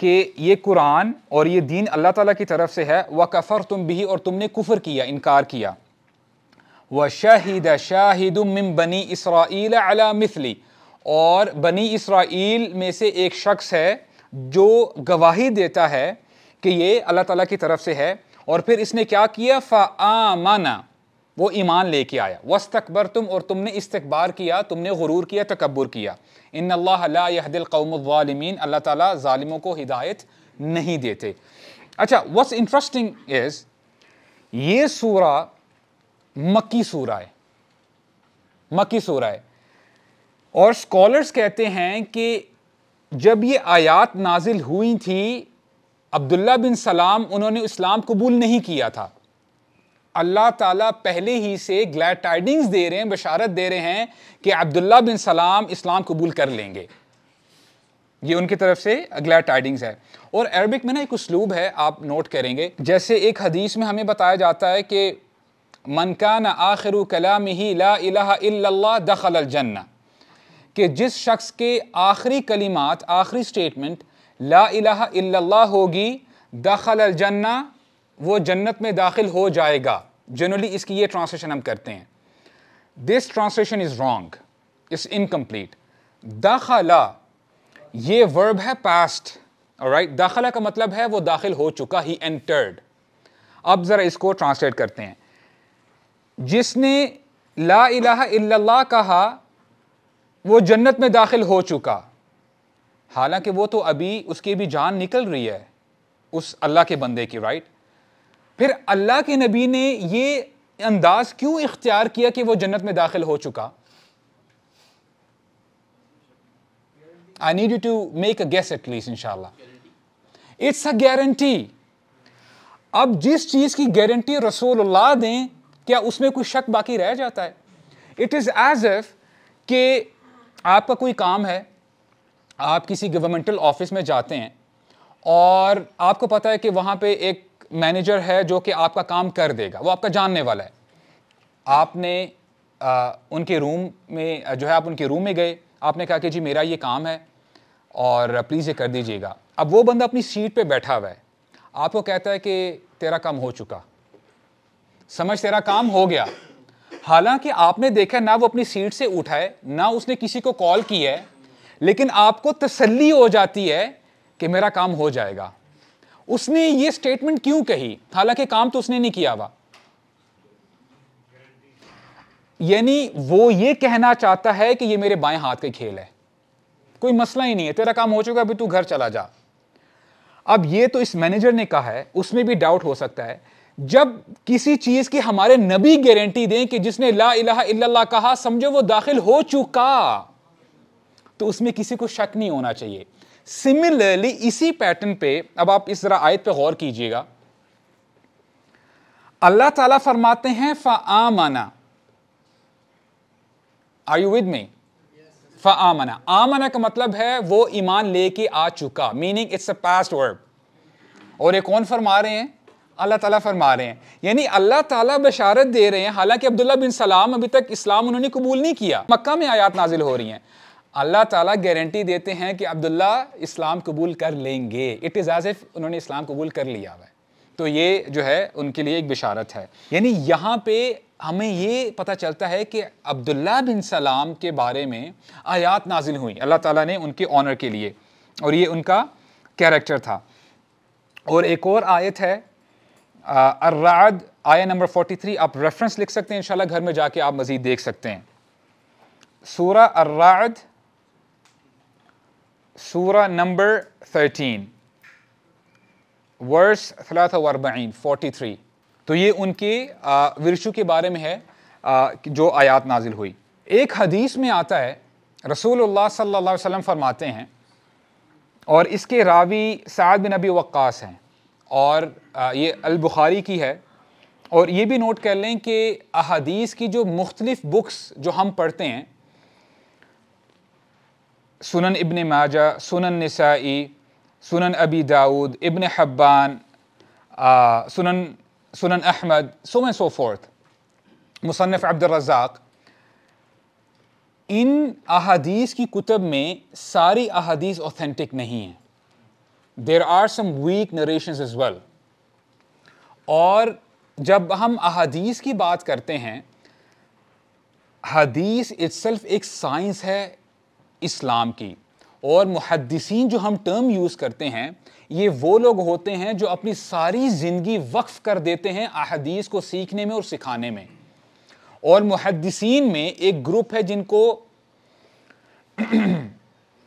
कि ये कुरान और ये दीन अल्लाह ताला की तरफ से है व कफ़र तुम भी और तुमने कुफ़र किया इनकार किया व शाहिद शाहिद मिम बनी इसराइल अला मिसली और बनी इसराइल में से एक शख्स है जो गवाही देता है कि ये अल्लाह ताला की तरफ से है और फिर इसने क्या किया फ़ामाना वो ईमान लेके आया वस्तकबर तुम और तुमने इस्तकबार किया तुमने गुरूर किया तकबर किया इन अल्लाहदिल अल्लाह ताला ालिमों को हिदायत नहीं देते अच्छा वट्स इंटरेस्टिंग इज़ ये सूरा मक्की सूरा है मक्की सूरा है और स्कॉलर्स कहते हैं कि जब ये आयात नाजिल हुई थी अब्दुल्ला बिन सलाम उन्होंने इस्लाम कबूल नहीं किया था अल्लाह ताला पहले ही से ग्लैड टाइडिंग्स दे रहे हैं बशारत दे रहे हैं कि अब्दुल्ला बिन सलाम इस्लाम कबूल कर लेंगे ये उनकी तरफ से ग्लैड टाइडिंग्स है और अरबिक में ना एक उसलूब है आप नोट करेंगे जैसे एक हदीस में हमें बताया जाता है कि मनकाना आखिर में ही ला इला दखल जन्ना कि जिस शख्स के आखिरी कलिमात आखिरी स्टेटमेंट ला इलाहा होगी दाखल जन्ना वो जन्नत में दाखिल हो जाएगा जनरली इसकी ये ट्रांसलेशन हम करते हैं this translation is wrong is incomplete दाखला ये वर्ब है पास्ट राइट दाखला का मतलब है वो दाखिल हो चुका ही एंटर्ड अब ज़रा इसको ट्रांसलेट करते हैं जिसने ला इलाहा इल्लल्लाह कहा वो जन्नत में दाखिल हो चुका हालांकि वो तो अभी उसकी भी जान निकल रही है उस अल्लाह के बंदे की राइट फिर अल्लाह के नबी ने ये अंदाज क्यों इख्तियार किया कि वो जन्नत में दाखिल हो चुका I need you to make a guess at least इनशाला इट्स अ गारंटी अब जिस चीज की गारंटी रसूलुल्लाह दें क्या उसमें कोई शक बाकी रह जाता है इट इज एज एफ के आपका कोई काम है आप किसी गवर्नमेंटल ऑफिस में जाते हैं और आपको पता है कि वहाँ पे एक मैनेजर है जो कि आपका काम कर देगा वो आपका जानने वाला है आपने आ, उनके रूम में जो है आप उनके रूम में गए आपने कहा कि जी मेरा ये काम है और प्लीज़ ये कर दीजिएगा अब वो बंदा अपनी सीट पे बैठा हुआ है आपको कहता है कि तेरा काम हो चुका समझ तेरा काम हो गया हालांकि आपने देखा ना वो अपनी सीट से उठाए ना उसने किसी को कॉल किया है लेकिन आपको तसल्ली हो जाती है कि मेरा काम हो जाएगा उसने ये स्टेटमेंट क्यों कही हालांकि काम तो उसने नहीं किया हुआ यानी वो ये कहना चाहता है कि ये मेरे बाएं हाथ के खेल है कोई मसला ही नहीं है तेरा काम हो चुका अभी तू घर चला जा अब ये तो इस मैनेजर ने कहा है उसमें भी डाउट हो सकता है जब किसी चीज की हमारे नबी गारंटी दें कि जिसने ला इला इल्लल्लाह कहा समझो वो दाखिल हो चुका तो उसमें किसी को शक नहीं होना चाहिए सिमिलरली इसी पैटर्न पे अब आप इस तरह आयत पे गौर कीजिएगा अल्लाह ताला फरमाते हैं फ़आमना आर यू विद मी आमाना आमना का मतलब है वो ईमान लेके आ चुका meaning it's a past verb और ये कौन फरमा रहे हैं अल्लाह ताला फरमा रहे हैं यानी अल्लाह ताला बशारत दे रहे हैं हालांकि अब्दुल्ला बिन सलाम अभी तक इस्लाम उन्होंने कबूल नहीं किया मक्का में आयात नाजिल हो रही हैं अल्लाह ताला गारंटी देते हैं कि अब्दुल्ला इस्लाम कबूल कर लेंगे इट इज़ आजिफ उन्होंने इस्लाम कबूल कर लिया हुआ है तो ये जो है उनके लिए एक बशारत है यानी यहाँ पर हमें ये पता चलता है कि अब्दुल्ला बिन सलाम के बारे में आयात नाजिल हुई अल्लाह ताला ने उनके ऑनर के लिए और ये उनका कैरेक्टर था और एक और आयत है अर्राद आया नंबर 43 आप रेफरेंस लिख सकते हैं इंशाल्लाह घर में जाके आप मज़ीद देख सकते हैं सूरा अर्राद सूरा नंबर 13 वर्स वर्बाइन फोर्टी थ्री तो ये उनके uh, विरशु के बारे में है आ, uh, जो आयात नाजिल हुई एक हदीस में आता है रसूलुल्लाह सल्लल्लाहु अलैहि वसल्लम फरमाते हैं और इसके रावी साद बिन नबी वक्कास हैं और ये अल बुखारी की है और ये भी नोट कर लें कि अहदीस की जो मुख्तलिफ़ बुक्स जो हम पढ़ते हैं सुनन इबन माजा सुनन नसाई सुनन अबी दाऊद इब्न हब्बान सुनन सुनन अहमद सो एंड सो फोर्थ मुसनफ़ अब्दुलरजाक इन अहादीस की कुतब में सारी अहादीस ऑथेंटिक नहीं हैं there are some weak narration is well और जब हम अदीस की बात करते हैं हदीस इट्सल्फ एक साइंस है इस्लाम की और मुहदसिन जो हम टर्म यूज़ करते हैं ये वो लोग होते हैं जो अपनी सारी ज़िंदगी वक्फ़ कर देते हैं अहदीस को सीखने में और सिखाने में और मुहदसिन में एक ग्रुप है जिनको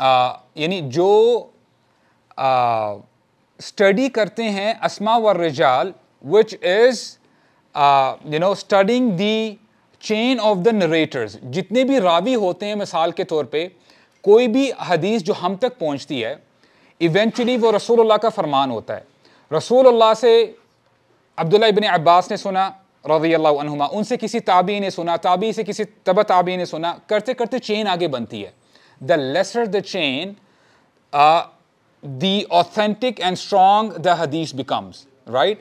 आ, यानी जो स्टडी करते हैं असमा व रिजाल which is you know studying the chain of the narrators जितने भी रावी होते हैं मिसाल के तौर पे कोई भी हदीस जो हम तक पहुंचती है इवेंचुअली वो रसूलुल्लाह का फरमान होता है रसूलुल्लाह से अब्दुल्ला इबन अब्बास ने सुना रजी अल्लाह उनसे किसी ताबी ने सुना ताबी से किसी तब ताबी ने सुना करते करते चेन आगे बनती है the lesser the chain, uh, the authentic and strong the hadith becomes, right?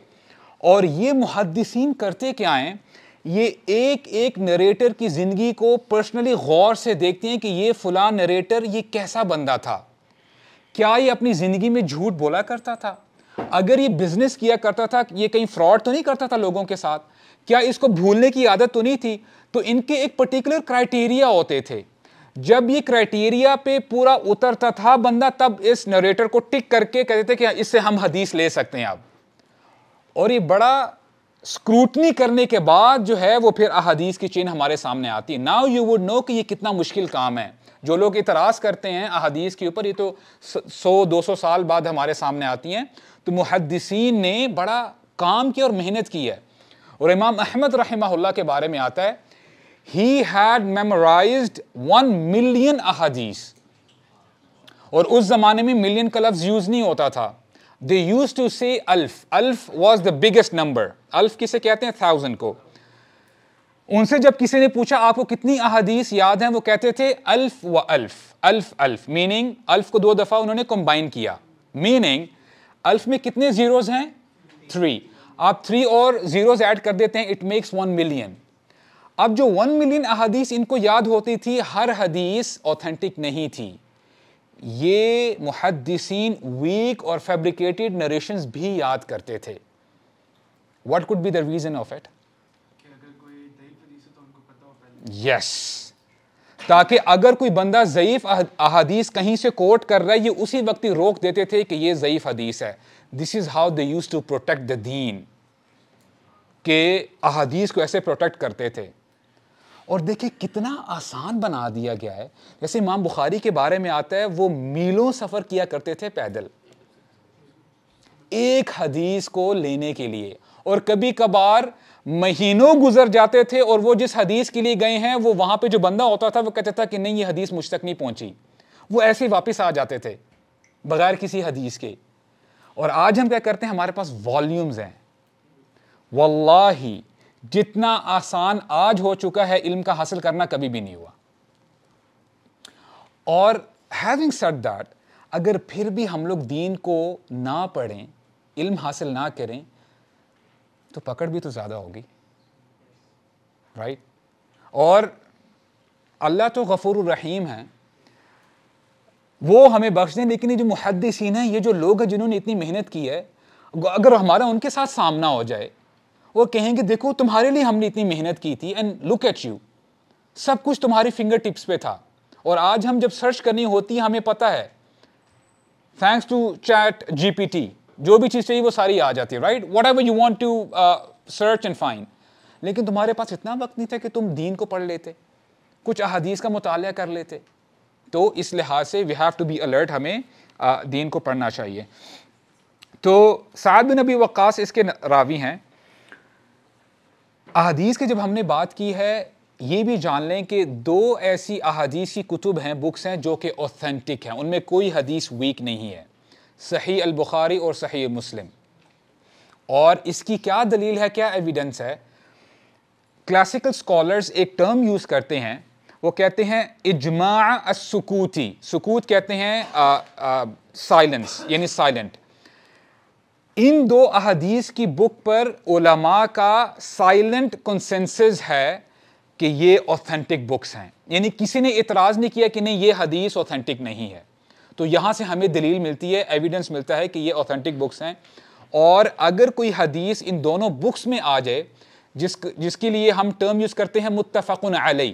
और ये मुहदसिन करते क्या हैं ये एक एक नरेटर की ज़िंदगी को पर्सनली गौर से देखते हैं कि ये फला नरेटर ये कैसा बंदा था क्या ये अपनी ज़िंदगी में झूठ बोला करता था अगर ये बिज़नेस किया करता था ये कहीं फ्रॉड तो नहीं करता था लोगों के साथ क्या इसको भूलने की आदत तो नहीं थी तो इनके एक पर्टिकुलर क्राइटेरिया होते थे जब ये क्राइटेरिया पे पूरा उतरता था बंदा तब इस नरेटर को टिक करके कहते थे कि हाँ, इससे हम हदीस ले सकते हैं आप और ये बड़ा स्क्रूटनी करने के बाद जो है वो फिर अहदीस की चेन हमारे सामने आती है नाउ यू वुड नो कि ये कितना मुश्किल काम है जो लोग इतराज़ करते हैं अहदीस के ऊपर ये तो सौ दो सौ साल बाद हमारे सामने आती हैं तो मुहदसिन ने बड़ा काम किया और मेहनत की है और इमाम अहमद रहमहुल्ला के बारे में आता है he had memorise one million अहादीस और उस ज़माने में मिलियन का लफ्ज़ यूज़ नहीं होता था दे यूज टू से अल्फ अल्फ वॉज द बिगेस्ट नंबर अल्फ किसे कहते हैं थाउजेंड को उनसे जब किसी ने पूछा आपको कितनी अहादीस याद हैं वो कहते थे अल्फ व अल्फ अल्फ अल्फ मीनिंग अल्फ को दो दफ़ा उन्होंने कंबाइन किया मीनिंग अल्फ में कितने ज़ीरोज़ हैं थ्री आप थ्री और ज़ीरोज़ ऐड कर देते हैं इट मेक्स वन मिलियन अब जो वन मिलियन अहादीस इनको याद होती थी हर हदीस ऑथेंटिक नहीं थी ये मुहदसिन वीक और फैब्रिकेटेड नरेशन भी याद करते थे what could be the reason of it yes ताकि अगर कोई बंदा ज़यीफ़ अहादीस कहीं से कोट कर रहा है ये उसी वक्त ही रोक देते थे कि ये ज़यीफ़ हदीस है this is how they use to protect the दीन के अहादीस को ऐसे प्रोटेक्ट करते थे और देखिए कितना आसान बना दिया गया है जैसे इमाम बुखारी के बारे में आता है वो मीलों सफ़र किया करते थे पैदल एक हदीस को लेने के लिए और कभी कभार महीनों गुजर जाते थे और वो जिस हदीस के लिए गए हैं वो वहां पे जो बंदा होता था वो कहता था कि नहीं ये हदीस मुझ तक नहीं पहुंची वो ऐसे ही वापस आ जाते थे बगैर किसी हदीस के और आज हम क्या करते हैं हमारे पास वॉल्यूम्स हैं वल्लाही जितना आसान आज हो चुका है इल्म का हासिल करना कभी भी नहीं हुआ और हैविंग सेड दैट अगर फिर भी हम लोग दीन को ना पढ़ें इल्म हासिल ना करें तो पकड़ भी तो ज़्यादा होगी राइट right? और अल्लाह तो गफूर रहीम है वो हमें बख्श दें लेकिन ये जो मुहदसिन हैं ये जो लोग हैं जिन्होंने इतनी मेहनत की है अगर हमारा उनके साथ सामना हो जाए वो कहेंगे देखो तुम्हारे लिए हमने इतनी मेहनत की थी एंड लुक एट यू सब कुछ तुम्हारी फिंगर टिप्स पे था और आज हम जब सर्च करनी होती है हमें पता है थैंक्स टू चैट जीपीटी जो भी चीज़ चाहिए वो सारी आ जाती है right whatever you want to search and fine लेकिन तुम्हारे पास इतना वक्त नहीं था कि तुम दीन को पढ़ लेते कुछ अहदीस का मुताल कर लेते तो इस लिहाज से we have to be alert हमें uh, दीन को पढ़ना चाहिए तो साद बिन नबी वक्स इसके रावी हैं अहदीस की जब हमने बात की है ये भी जान लें कि दो ऐसी अहादीस की कुतुब हैं बुक्स हैं जो कि ऑथेंटिक हैं उनमें कोई हदीस वीक नहीं है सही अलबुखारी और सही मुस्लिम और इसकी क्या दलील है क्या एविडेंस है क्लासिकल स्कॉलर्स एक टर्म यूज़ करते हैं वो कहते हैं इजमा सकूती सुकूत कहते हैं साइलेंस यानी साइलेंट इन दो अहदीस की बुक पर ओलमा का साइलेंट कंसेंसस है कि ये ऑथेंटिक बुक्स हैं यानी किसी ने इतराज़ नहीं किया कि नहीं ये हदीस ऑथेंटिक नहीं है तो यहाँ से हमें दलील मिलती है एविडेंस मिलता है कि ये ऑथेंटिक बुक्स हैं और अगर कोई हदीस इन दोनों बुक्स में आ जाए जिस जिसके लिए हम टर्म यूज़ करते हैं मुतफ़न अलई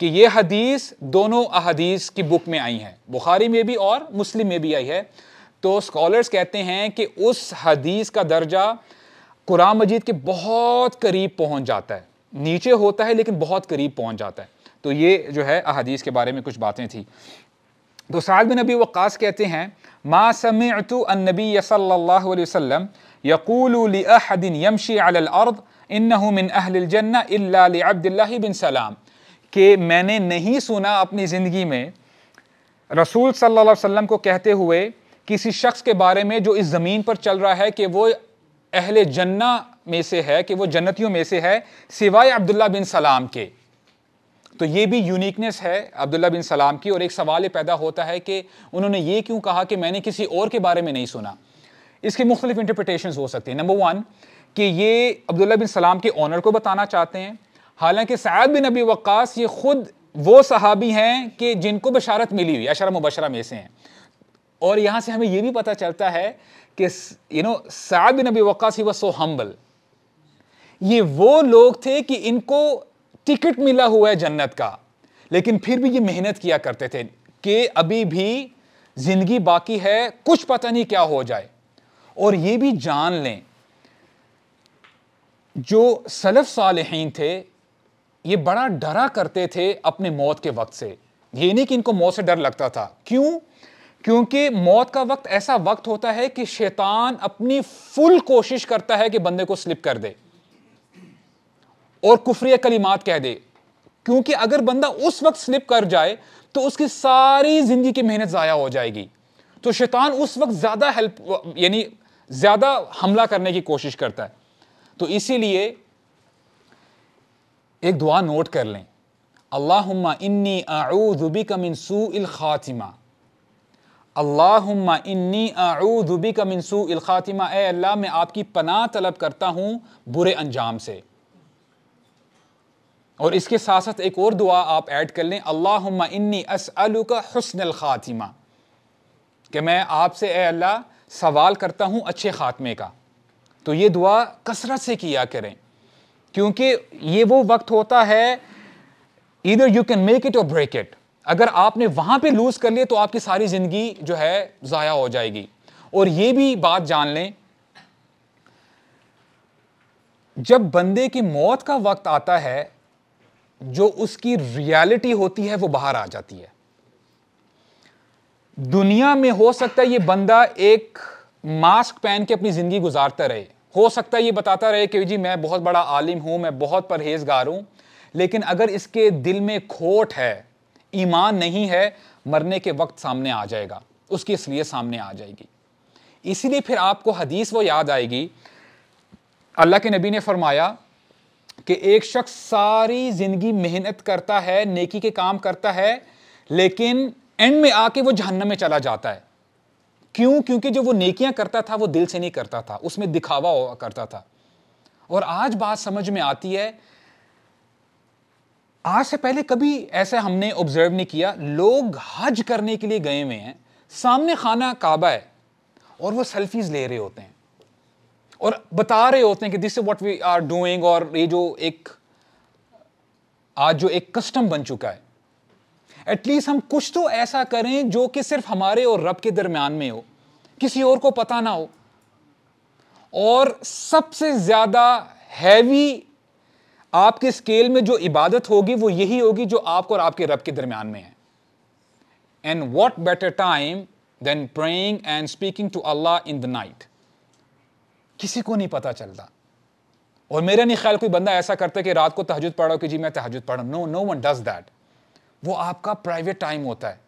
कि ये हदीस दोनों अहदीस की बुक में आई हैं बुखारी में भी और मुस्लिम में भी आई है तो स्कॉलर्स कहते हैं कि उस हदीस का दर्जा कुरान मजीद के बहुत करीब पहुंच जाता है नीचे होता है लेकिन बहुत करीब पहुंच जाता है तो ये जो है अहदीस के बारे में कुछ बातें थी तो साद बिन नबी वक़ास कहते हैं मा समितु नबी सल्लल्लाहु अलैहि वसल्लम यकूलु लि अहदिन यमशी अल अर्द इन्नहु मिन बिन सलाम कि मैंने नहीं सुना अपनी ज़िंदगी में रसूल सल्लल्लाहु अलैहि वसल्लम को कहते हुए किसी शख्स के बारे में जो इस ज़मीन पर चल रहा है कि वो अहल जन्ना में से है कि वो जन्नतियों में से है सिवाय अब्दुल्ला बिन सलाम के तो ये भी यूनिकनेस है अब्दुल्ला बिन सलाम की और एक सवाल ये पैदा होता है कि उन्होंने ये क्यों कहा कि मैंने किसी और के बारे में नहीं सुना इसके मुख्तलिफ इंटरप्रटेशन हो सकते हैं नंबर वन कि ये अब्दुल्ला बिन सलाम के ऑनर को बताना चाहते हैं हालांकि सैद बिन नबी वक्स ये ख़ुद वो सहाबी हैं कि जिनको बशारत मिली हुई अशर मुबशरा में से हैं और यहाँ से हमें ये भी पता चलता है कि यू नो साब नबी वक्स ही वॉज सो हम्बल ये वो लोग थे कि इनको टिकट मिला हुआ है जन्नत का लेकिन फिर भी ये मेहनत किया करते थे कि अभी भी जिंदगी बाकी है कुछ पता नहीं क्या हो जाए और ये भी जान लें जो सलफ सालहीन थे ये बड़ा डरा करते थे अपने मौत के वक्त से ये नहीं कि इनको मौत से डर लगता था क्यों क्योंकि मौत का वक्त ऐसा वक्त होता है कि शैतान अपनी फुल कोशिश करता है कि बंदे को स्लिप कर दे और कुफरी कलीमात कह दे क्योंकि अगर बंदा उस वक्त स्लिप कर जाए तो उसकी सारी जिंदगी की मेहनत ज़ाया हो जाएगी तो शैतान उस वक्त ज़्यादा हेल्प यानी ज़्यादा हमला करने की कोशिश करता है तो इसीलिए एक दुआ नोट कर लें अल्लाह इन्नी सू इल खातिमा अल्लाहुम्मा इन्नी आऊदुबी का अल खातिमा ए अल्लाह मैं आपकी पनाह तलब करता हूँ बुरे अंजाम से और इसके साथ साथ एक और दुआ आप ऐड कर लें अल्लाहुम्मा इन्नी अस्अलुका का हसन ख़ातिमा कि मैं आपसे ए अल्लाह सवाल करता हूँ अच्छे ख़ात्मे का तो ये दुआ कसरत से किया करें क्योंकि ये वो वक्त होता है इधर यू कैन मेक इट और ब्रेक इट अगर आपने वहां पे लूज कर लिए तो आपकी सारी जिंदगी जो है जाया हो जाएगी और ये भी बात जान लें जब बंदे की मौत का वक्त आता है जो उसकी रियलिटी होती है वो बाहर आ जाती है दुनिया में हो सकता है ये बंदा एक मास्क पहन के अपनी ज़िंदगी गुजारता रहे हो सकता है ये बताता रहे कि जी मैं बहुत बड़ा आलिम हूँ मैं बहुत परहेजगार हूँ लेकिन अगर इसके दिल में खोट है ईमान नहीं है मरने के वक्त सामने आ जाएगा उसकी इसलिए सामने आ जाएगी इसीलिए फिर आपको हदीस वो याद आएगी अल्लाह के नबी ने फरमाया कि एक शख्स सारी ज़िंदगी मेहनत करता है नेकी के काम करता है लेकिन एंड में आके वो जहन्नम में चला जाता है क्यों क्योंकि जो वो नेकियां करता था वो दिल से नहीं करता था उसमें दिखावा करता था और आज बात समझ में आती है आज से पहले कभी ऐसा हमने ऑब्जर्व नहीं किया लोग हज करने के लिए गए हुए हैं सामने खाना काबा है और वो सेल्फीज ले रहे होते हैं और बता रहे होते हैं कि this is what we are doing और ये जो एक आज जो एक कस्टम बन चुका है एटलीस्ट हम कुछ तो ऐसा करें जो कि सिर्फ हमारे और रब के दरमियान में हो किसी और को पता ना हो और सबसे ज्यादा हैवी आपके स्केल में जो इबादत होगी वो यही होगी जो आपको और आपके रब के दरमियान में है and what better time than praying and speaking to Allah in the night किसी को नहीं पता चलता और मेरा नहीं ख्याल कोई बंदा ऐसा करता कि रात को तहजद पढ़ो कि जी मैं तहजद पढ़ा no no one does that वो आपका प्राइवेट टाइम होता है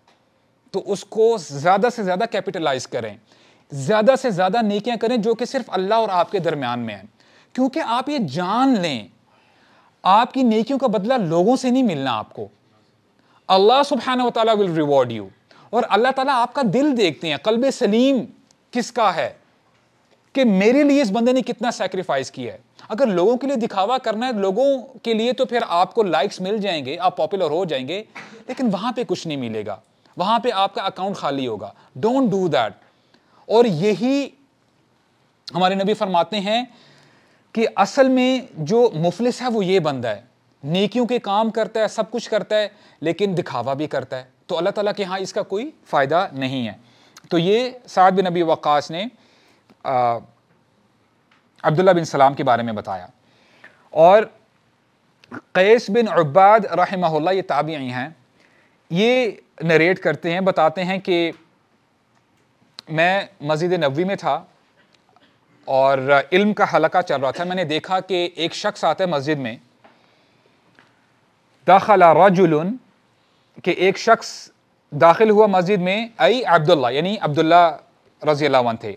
तो उसको ज़्यादा से ज़्यादा कैपिटलाइज करें ज़्यादा से ज़्यादा नेकियां करें जो कि सिर्फ अल्लाह और आपके दरमियान में है क्योंकि आप ये जान लें आपकी नेकियों का बदला लोगों से नहीं मिलना आपको अल्लाह सुबहाना वाली विल रिवॉर्ड यू और अल्लाह ताला आपका दिल देखते हैं कल्ब सलीम किसका है कि मेरे लिए इस बंदे ने कितना सेक्रीफाइस किया है अगर लोगों के लिए दिखावा करना है लोगों के लिए तो फिर आपको लाइक्स मिल जाएंगे आप पॉपुलर हो जाएंगे लेकिन वहाँ पे कुछ नहीं मिलेगा वहाँ पे आपका अकाउंट खाली होगा डोंट डू दैट और यही हमारे नबी फरमाते हैं कि असल में जो मुफलिस है वो ये बंदा है नेकियों के काम करता है सब कुछ करता है लेकिन दिखावा भी करता है तो अल्लाह ताला के यहाँ इसका कोई फ़ायदा नहीं है तो ये साद बिन नबी वक़ास ने अब्दुल्ला बिन सलाम के बारे में बताया और कैस बिन अब्बाद रहमल्ला ये ताबी हैं ये नरेट करते हैं बताते हैं कि मैं मस्जिद नबी में था और इल्म का हलका चल रहा था मैंने देखा कि एक शख्स आता है मस्जिद में दाखला रजुलन कि एक शख्स दाखिल हुआ मस्जिद में आई अब्दुल्ला यानी अब्दुल्ला रजी अल्लाह थे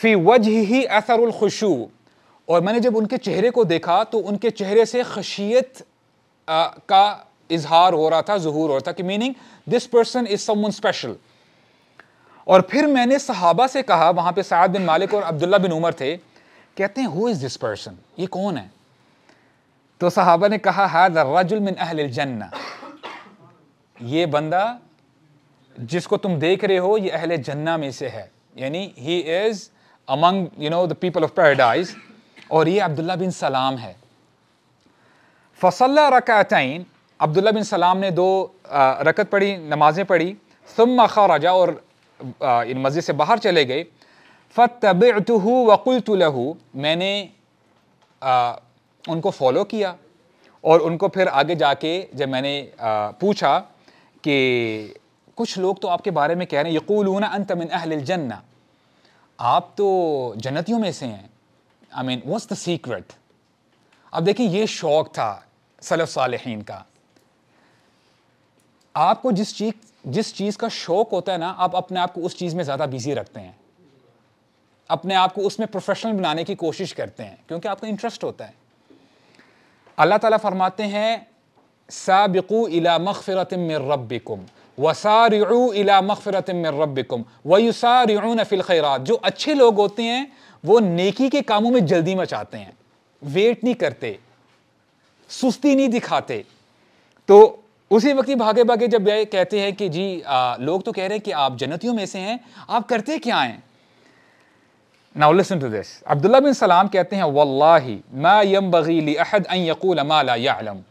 फ़ी वज ही असरखुशू और मैंने जब उनके चेहरे को देखा तो उनके चेहरे से खशियत का इजहार हो रहा था जहूर हो रहा था कि meaning this person is someone special और फिर मैंने सहाबा से कहा वहाँ पे सायद बिन मालिक और अब्दुल्ला बिन उमर थे कहते हैं हु इज़ दिस पर्सन ये कौन है तो सहाबा ने कहा है रजुल मिन अहल जन्ना ये बंदा जिसको तुम देख रहे हो ये अहल जन्ना में से है यानी he is among you know the people of paradise और ये अब्दुल्ला बिन सलाम है फसल्ला रकातन अब्दुल्ला बिन सलाम ने दो रकत पढ़ी नमाज़ें पढ़ी सुम खराजा और इन मस्जिद से बाहर चले गए फ़तबत वकुलत लहू मैंने आ, उनको फॉलो किया और उनको फिर आगे जाके जब मैंने आ, पूछा कि कुछ लोग तो आपके बारे में कह रहे हैं यकूलून अंत मिन अहल जन्ना आप तो जन्नतियों में से हैं I mean what's the secret अब देखिए ये शौक़ था सलफ़ सालहीन का आपको जिस चीज़ जिस चीज़ का शौक होता है ना आप अपने आप को उस चीज़ में ज़्यादा बिजी रखते हैं अपने आप को उसमें प्रोफेशनल बनाने की कोशिश करते हैं क्योंकि आपका इंटरेस्ट होता है अल्लाह ताला फरमाते हैं साबिकू इला मगफ़रत मिन रब्बिकुम वसारू इला मगफ़रत मिन रब्बिकुम वयुसारून फ़िल खैरात जो अच्छे लोग होते हैं वो नेकी के कामों में जल्दी मचाते हैं वेट नहीं करते सुस्ती नहीं दिखाते तो उसी वक्त ही भागे भागे जब ये कहते हैं कि जी आ, लोग तो कह रहे हैं कि आप जन्नतियों में से हैं आप करते क्या हैं now listen to this Abdullah bin Salam कहते हैं वल्लाही मा यंबगी ली अहद अन यकूल मा ला यालम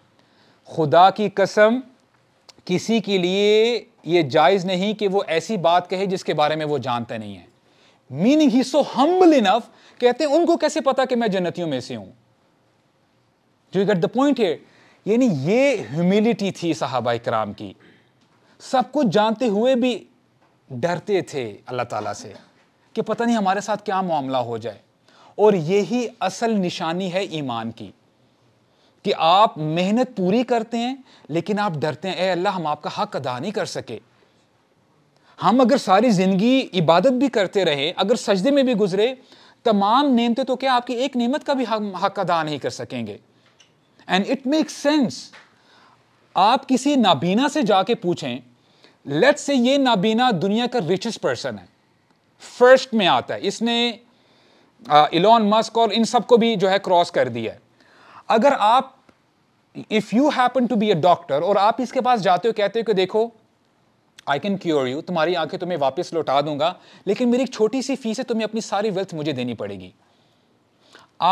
खुदा की कसम किसी के लिए ये जायज़ नहीं कि वो ऐसी बात कहे जिसके बारे में वो जानता नहीं है meaning he so humble enough कहते हैं उनको कैसे पता कि मैं जन्नतियों में से हूं जो गेट द पॉइंट है यानी ये ह्यूमिलिटी थी साहबा कराम की सब कुछ जानते हुए भी डरते थे अल्लाह ताला से कि पता नहीं हमारे साथ क्या मामला हो जाए और यही असल निशानी है ईमान की कि आप मेहनत पूरी करते हैं लेकिन आप डरते हैं ए अल्लाह हम आपका हक अदा नहीं कर सके हम अगर सारी ज़िंदगी इबादत भी करते रहे अगर सजदे में भी गुजरे तमाम नियमते तो क्या आपकी एक नेमत का भी हम हक अदा नहीं कर सकेंगे एंड इट मेक्स सेंस आप किसी नाबीना से जाके पूछें लेट्स से ये नाबीना दुनिया का रिचेस्ट पर्सन है फर्स्ट में आता है इसने इलॉन मस्क और इन सबको भी जो है क्रॉस कर दिया है अगर आप if you happen to be a doctor और आप इसके पास जाते हो कहते हो कि देखो आई कैन क्योर यू तुम्हारी आंखें तुम्हें वापस लौटा दूंगा लेकिन मेरी एक छोटी सी फीस है तुम्हें अपनी सारी वेल्थ मुझे देनी पड़ेगी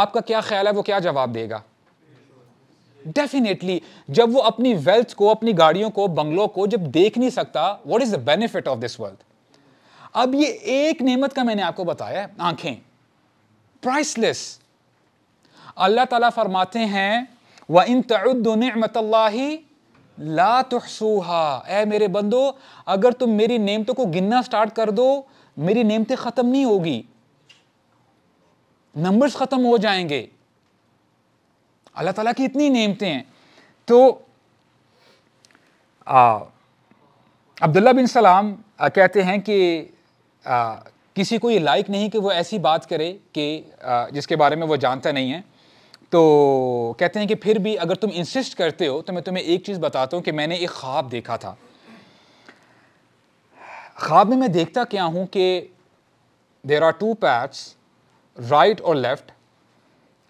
आपका क्या ख्याल है वो क्या जवाब देगा डेफिनेटली जब वो अपनी वेल्थ को अपनी गाड़ियों को बंगलों को जब देख नहीं सकता what is the benefit of this world अब ये एक नेमत का मैंने आपको बताया है आंखें प्राइसलेस अल्लाह ताला फरमाते हैं व इन तमत ला मेरे बंदो अगर तुम मेरी नेमतों को गिनना स्टार्ट कर दो मेरी नेमतें ख़त्म नहीं होगी नंबर्स ख़त्म हो जाएंगे अल्लाह ताला की इतनी नेमतें हैं तो अब्दुल्ला बिन सलाम आ, कहते हैं कि आ, किसी को ये लाइक नहीं कि वो ऐसी बात करे कि आ, जिसके बारे में वो जानता नहीं है तो कहते हैं कि फिर भी अगर तुम इंसिस्ट करते हो तो मैं तुम्हें एक चीज़ बताता हूँ कि मैंने एक ख्वाब देखा था ख्वाब में मैं देखता क्या हूँ कि there are two paths right और लेफ़्ट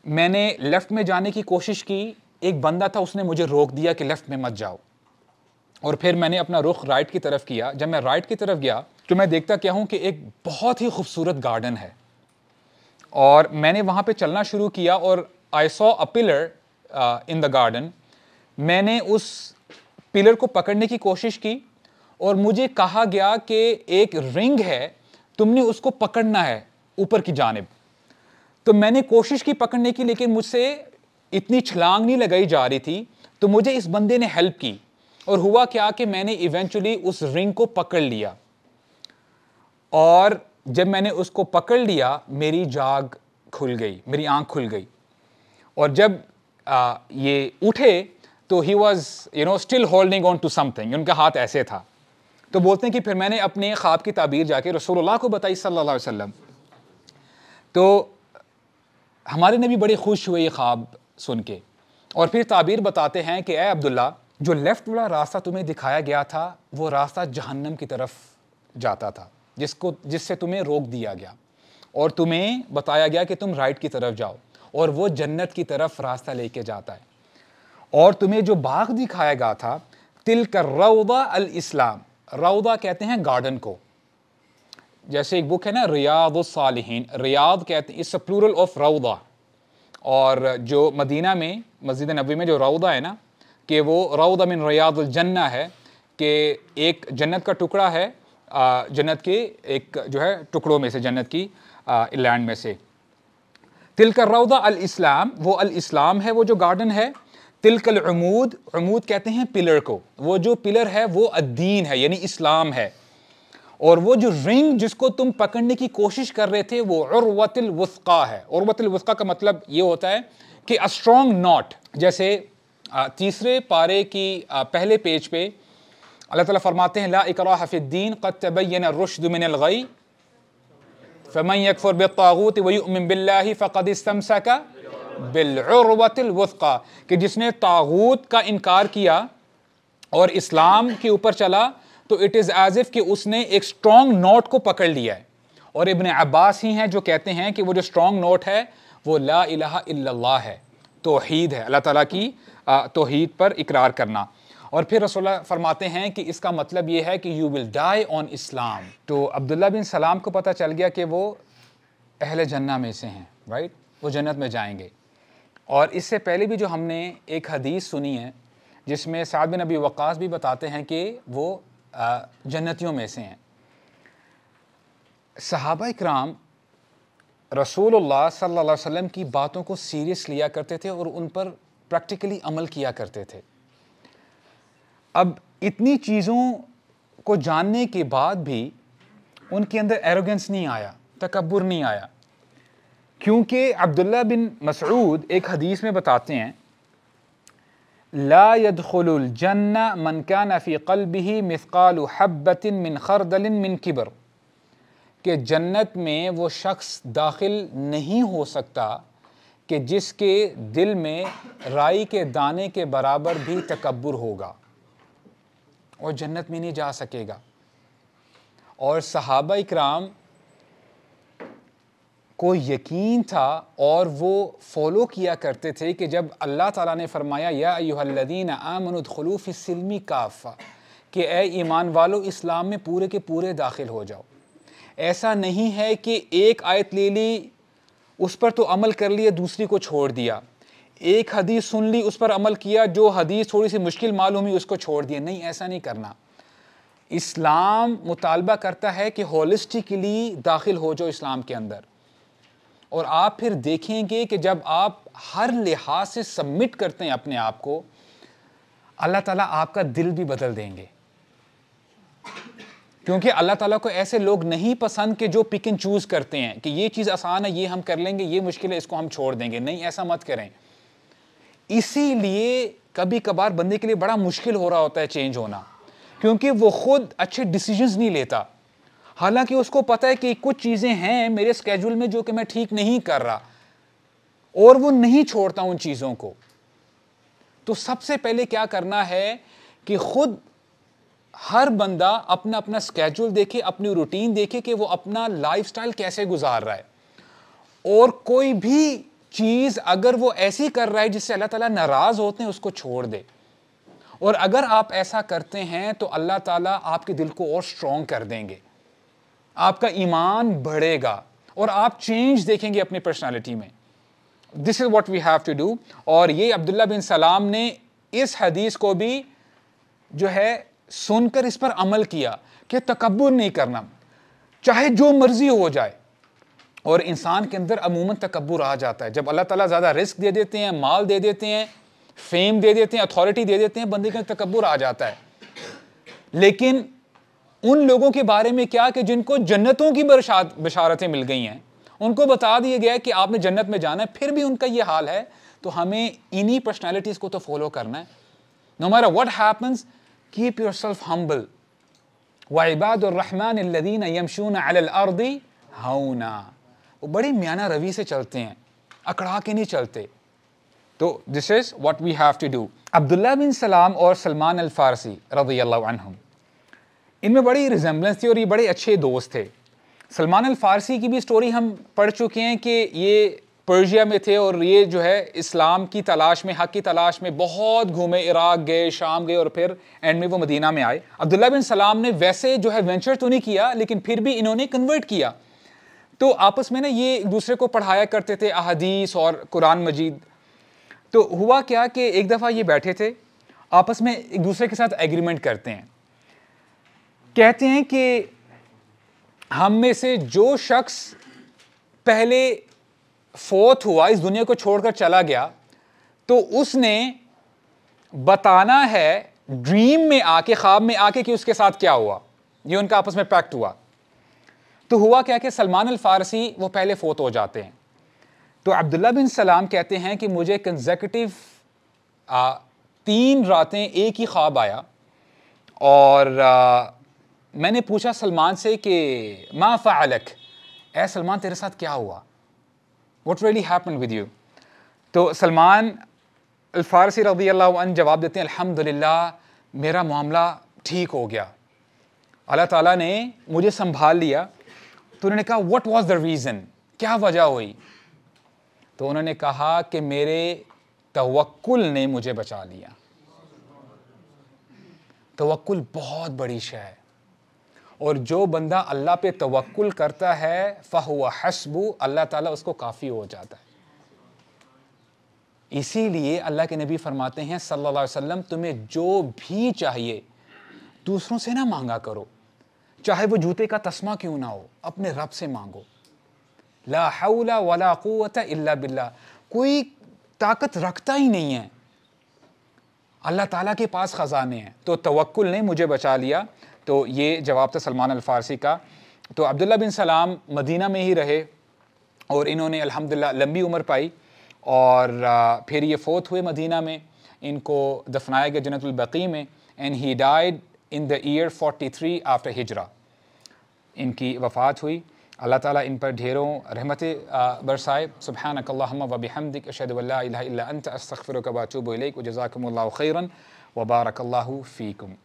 मैंने लेफ़्ट में जाने की कोशिश की एक बंदा था उसने मुझे रोक दिया कि लेफ़्ट में मत जाओ और फिर मैंने अपना रुख राइट की तरफ किया जब मैं राइट की तरफ गया तो मैं देखता क्या हूँ कि एक बहुत ही खूबसूरत गार्डन है और मैंने वहाँ पे चलना शुरू किया और I saw a pillar in the garden मैंने उस पिलर को पकड़ने की कोशिश की और मुझे कहा गया कि एक रिंग है तुमने उसको पकड़ना है ऊपर की जानब तो मैंने कोशिश की पकड़ने की लेकिन मुझसे इतनी छलांग नहीं लगाई जा रही थी तो मुझे इस बंदे ने हेल्प की और हुआ क्या कि मैंने इवेंचुअली उस रिंग को पकड़ लिया और जब मैंने उसको पकड़ लिया मेरी जाग खुल गई मेरी आंख खुल गई और जब आ, ये उठे तो he was you know still holding on to something उनका हाथ ऐसे था तो बोलते हैं कि फिर मैंने अपने ख्वाब की ताबीर जाके रसूलुल्लाह को बताई सल्लल्लाहु अलैहि वसल्लम तो हमारे नबी बड़े खुश हुए ये ख्वाब सुन के और फिर ताबीर बताते हैं कि ए अब्दुल्ला जो लेफ़्ट वाला रास्ता तुम्हें दिखाया गया था वो रास्ता जहन्नम की तरफ जाता था जिसको जिससे तुम्हें रोक दिया गया और तुम्हें बताया गया कि तुम राइट की तरफ जाओ और वो जन्नत की तरफ रास्ता लेके जाता है और तुम्हें जो बाग दिखाया गया था तिल का रौदा अल इस्लाम रौदा कहते हैं गार्डन को जैसे एक बुक है ना रियाद रियाद कहते हैं इस प्लूरल ऑफ रौदा और जो मदीना में मस्जिद नबी में जो रौदा है ना कि वो रौदा मिन रियादुलजन्ना है कि एक जन्नत का टुकड़ा है जन्नत के एक जो है टुकड़ों में से जन्नत की लैंड में से तिलका रौदा अल इस्लाम वो अल इस्लाम है वो जो गार्डन है तिलकल अमूद अमूद कहते हैं पिलर को वो जो पिलर है वो अद्दीन है यानी इस्लाम है और वो जो रिंग जिसको तुम पकड़ने की कोशिश कर रहे थे वो उर्वतल वस्का है उर्वतल वस्का का मतलब ये होता है कि अ स्ट्रॉन्ग नॉट जैसे तीसरे पारे की पहले पेज पे अल्लाह ताला फरमाते हैं ला इकरा हफ़ीद्दीन क़द तबैन रुशदमिनगई फ़मन यकफ़र बेतागूत वही उमिन बिल्ला फ़क़द इसमसा का बिलवतल वस्का कि जिसने तागूत का इनकार किया और इस्लाम के ऊपर चला तो इट इज़ एज इफ कि उसने एक स्ट्रॉन्ग नोट को पकड़ लिया है और इबन अब्बास ही हैं जो कहते हैं कि वो जो स्ट्रॉन्ग नोट है वो ला इलाहा इल्लल्लाह है तोहीद है अल्लाह ताला की तोहीद पर इकरार करना और फिर रसोल्ला फरमाते हैं कि इसका मतलब ये है कि you will die on Islam तो अब्दुल्ला बिन सलाम को पता चल गया कि वो अहल जन्ना में से हैं राइट वो जन्नत में जाएंगे और इससे पहले भी जो हमने एक हदीस सुनी है जिसमें साद बिन नबी वक़ास भी बताते हैं कि वो जन्नतियों में से हैं सहाबा कराम रसूलुल्लाह सल्लल्लाहु अलैहि वसल्लम की बातों को सीरियस लिया करते थे और उन पर प्रैक्टिकली अमल किया करते थे अब इतनी चीज़ों को जानने के बाद भी उनके अंदर एरोगेंस नहीं आया तकबर नहीं आया क्योंकि अब्दुल्ला बिन मसरूद एक हदीस में बताते हैं लायदखलजन्ना मनकाना फ़ी कल्ब ही मिसकाल हब्बतिन मिन खरदल मिन किबर कि जन्नत में वो शख्स दाखिल नहीं हो सकता कि जिसके दिल में राई के दाने के बराबर भी तकबर होगा और जन्नत में नहीं जा सकेगा और सहाबा इकराम को यकीन था और वो फॉलो किया करते थे कि जब अल्लाह ताला ने फरमाया या यूहल्लदीन खलूफ सिलमी काफ़ा कि ए ईमान वालो इस्लाम में पूरे के पूरे दाखिल हो जाओ ऐसा नहीं है कि एक आयत ले ली उस पर तो अमल कर लिया दूसरी को छोड़ दिया एक हदीस सुन ली उस पर अमल किया जो हदीस थोड़ी सी मुश्किल मालूम हुई उसको छोड़ दिया नहीं ऐसा नहीं करना इस्लाम मुतालबा करता है कि होलिस्टिकली दाखिल हो जाओ इस्लाम के अंदर और आप फिर देखेंगे कि जब आप हर लिहाज से सबमिट करते हैं अपने आप को अल्लाह ताला आपका दिल भी बदल देंगे क्योंकि अल्लाह ताला को ऐसे लोग नहीं पसंद के जो पिक एंड चूज़ करते हैं कि ये चीज़ आसान है ये हम कर लेंगे ये मुश्किल है इसको हम छोड़ देंगे नहीं ऐसा मत करें इसीलिए कभी कभार बंदे के लिए बड़ा मुश्किल हो रहा होता है चेंज होना क्योंकि वो खुद अच्छे डिसीजंस नहीं लेता हालांकि उसको पता है कि कुछ चीज़ें हैं मेरे स्केड्यूल में जो कि मैं ठीक नहीं कर रहा और वो नहीं छोड़ता उन चीज़ों को तो सबसे पहले क्या करना है कि खुद हर बंदा अपना अपना स्केड्यूल देखे अपनी रूटीन देखे कि वो अपना लाइफस्टाइल कैसे गुजार रहा है और कोई भी चीज़ अगर वो ऐसी कर रहा है जिससे अल्लाह ताला नाराज़ होते हैं उसको छोड़ दे और अगर आप ऐसा करते हैं तो अल्लाह ताला आपके दिल को और स्ट्रॉन्ग कर देंगे आपका ईमान बढ़ेगा और आप चेंज देखेंगे अपनी पर्सनालिटी में this is what we have to do और ये अब्दुल्ला बिन सलाम ने इस हदीस को भी जो है सुनकर इस पर अमल किया कि तकबर नहीं करना चाहे जो मर्जी हो जाए और इंसान के अंदर अमूमन तकबर आ जाता है जब अल्लाह ताला ज़्यादा रिस्क दे देते हैं माल दे देते हैं फेम दे देते हैं अथॉरिटी दे देते हैं बंदे के अंदर तकबर आ जाता है लेकिन उन लोगों के बारे में क्या कि जिनको जन्नतों की बशारतें मिल गई हैं उनको बता दिया गया कि आपने जन्नत में जाना है फिर भी उनका ये हाल है तो हमें इन्हीं पर्सनैलिटीज़ को तो फॉलो करना है no matter what happens keep yourself humble वाइबादुररहमान यमशून हाउना वो बड़ी म्याना रवि से चलते हैं अकड़ा के नहीं चलते तो this is what we have to do Abdullah bin Salam और सलमान अल फारसी रजी अल्लाह इनमें बड़ी रिजेंबलेंस थी और ये बड़े अच्छे दोस्त थे सलमान अल फारसी की भी स्टोरी हम पढ़ चुके हैं कि ये पर्शिया में थे और ये जो है इस्लाम की तलाश में हक की तलाश में बहुत घूमे इराक गए शाम गए और फिर एंड में वो मदीना में आए अब्दुल्ला बिन सलाम ने वैसे जो है वेंचर तो नहीं किया लेकिन फिर भी इन्होंने कन्वर्ट किया तो आपस में ना ये एक दूसरे को पढ़ाया करते थे अहदीस और कुरान मजीद तो हुआ क्या कि एक दफ़ा ये बैठे थे आपस में एक दूसरे के साथ एग्रीमेंट करते हैं कहते हैं कि हम में से जो शख्स पहले फोत हुआ इस दुनिया को छोड़कर चला गया तो उसने बताना है ड्रीम में आके ख्वाब में आके कि उसके साथ क्या हुआ ये उनका आपस में पैक्ट हुआ तो हुआ क्या कि सलमान अल फारसी वो पहले फोत हो जाते हैं तो अब्दुल्ला बिन सलाम कहते हैं कि मुझे कंजकटिव तीन रातें एक ही ख्वाब आया और आ, मैंने पूछा सलमान से कि मा फ़ालक ए सलमान तेरे साथ क्या हुआ what really happen with you तो सलमान अलफारसी रबी अल्लाह जवाब देते हैं अल्हम्दुलिल्लाह मेरा मामला ठीक हो गया अल्लाह ताला ने मुझे संभाल लिया तो उन्होंने कहा व्हाट वाज द रीज़न क्या वजह हुई तो उन्होंने कहा कि मेरे तवक्ल ने मुझे बचा लिया तवक्ल बहुत बड़ी शह है और जो बंदा अल्लाह पे तवक्ल करता है फ़हुआ हसबू अल्लाह ताला उसको काफ़ी हो जाता है इसीलिए अल्लाह के नबी फरमाते हैं सल्लल्लाहु अलैहि वसल्लम तुम्हें जो भी चाहिए दूसरों से ना मांगा करो चाहे वो जूते का तस्मा क्यों ना हो अपने रब से मांगो ला हौला वला इल्ला बिल्ला कोई ताकत रखता ही नहीं है अल्लाह ताला के पास ख़जाने हैं तो तवक्ल ने मुझे बचा लिया तो ये जवाब था सलमान अलफारसी का तो अब्दुल्ला बिन सलाम मदीना में ही रहे और इन्होंने अल्हम्दुलिल्लाह लंबी उम्र पाई और फिर ये फोत हुए मदीना में इनको दफनाया गया जन्नतबकी में and he died in the year 43 after हिजरा इनकी वफ़ात हुई अल्लाह ताला इन पर ढेरों रहमत बरसाए सुबह अकल्लम वबिहमदिक अशदल अंत कबाचूब जजाकमल खैरन वबारकल्ला फ़ीकम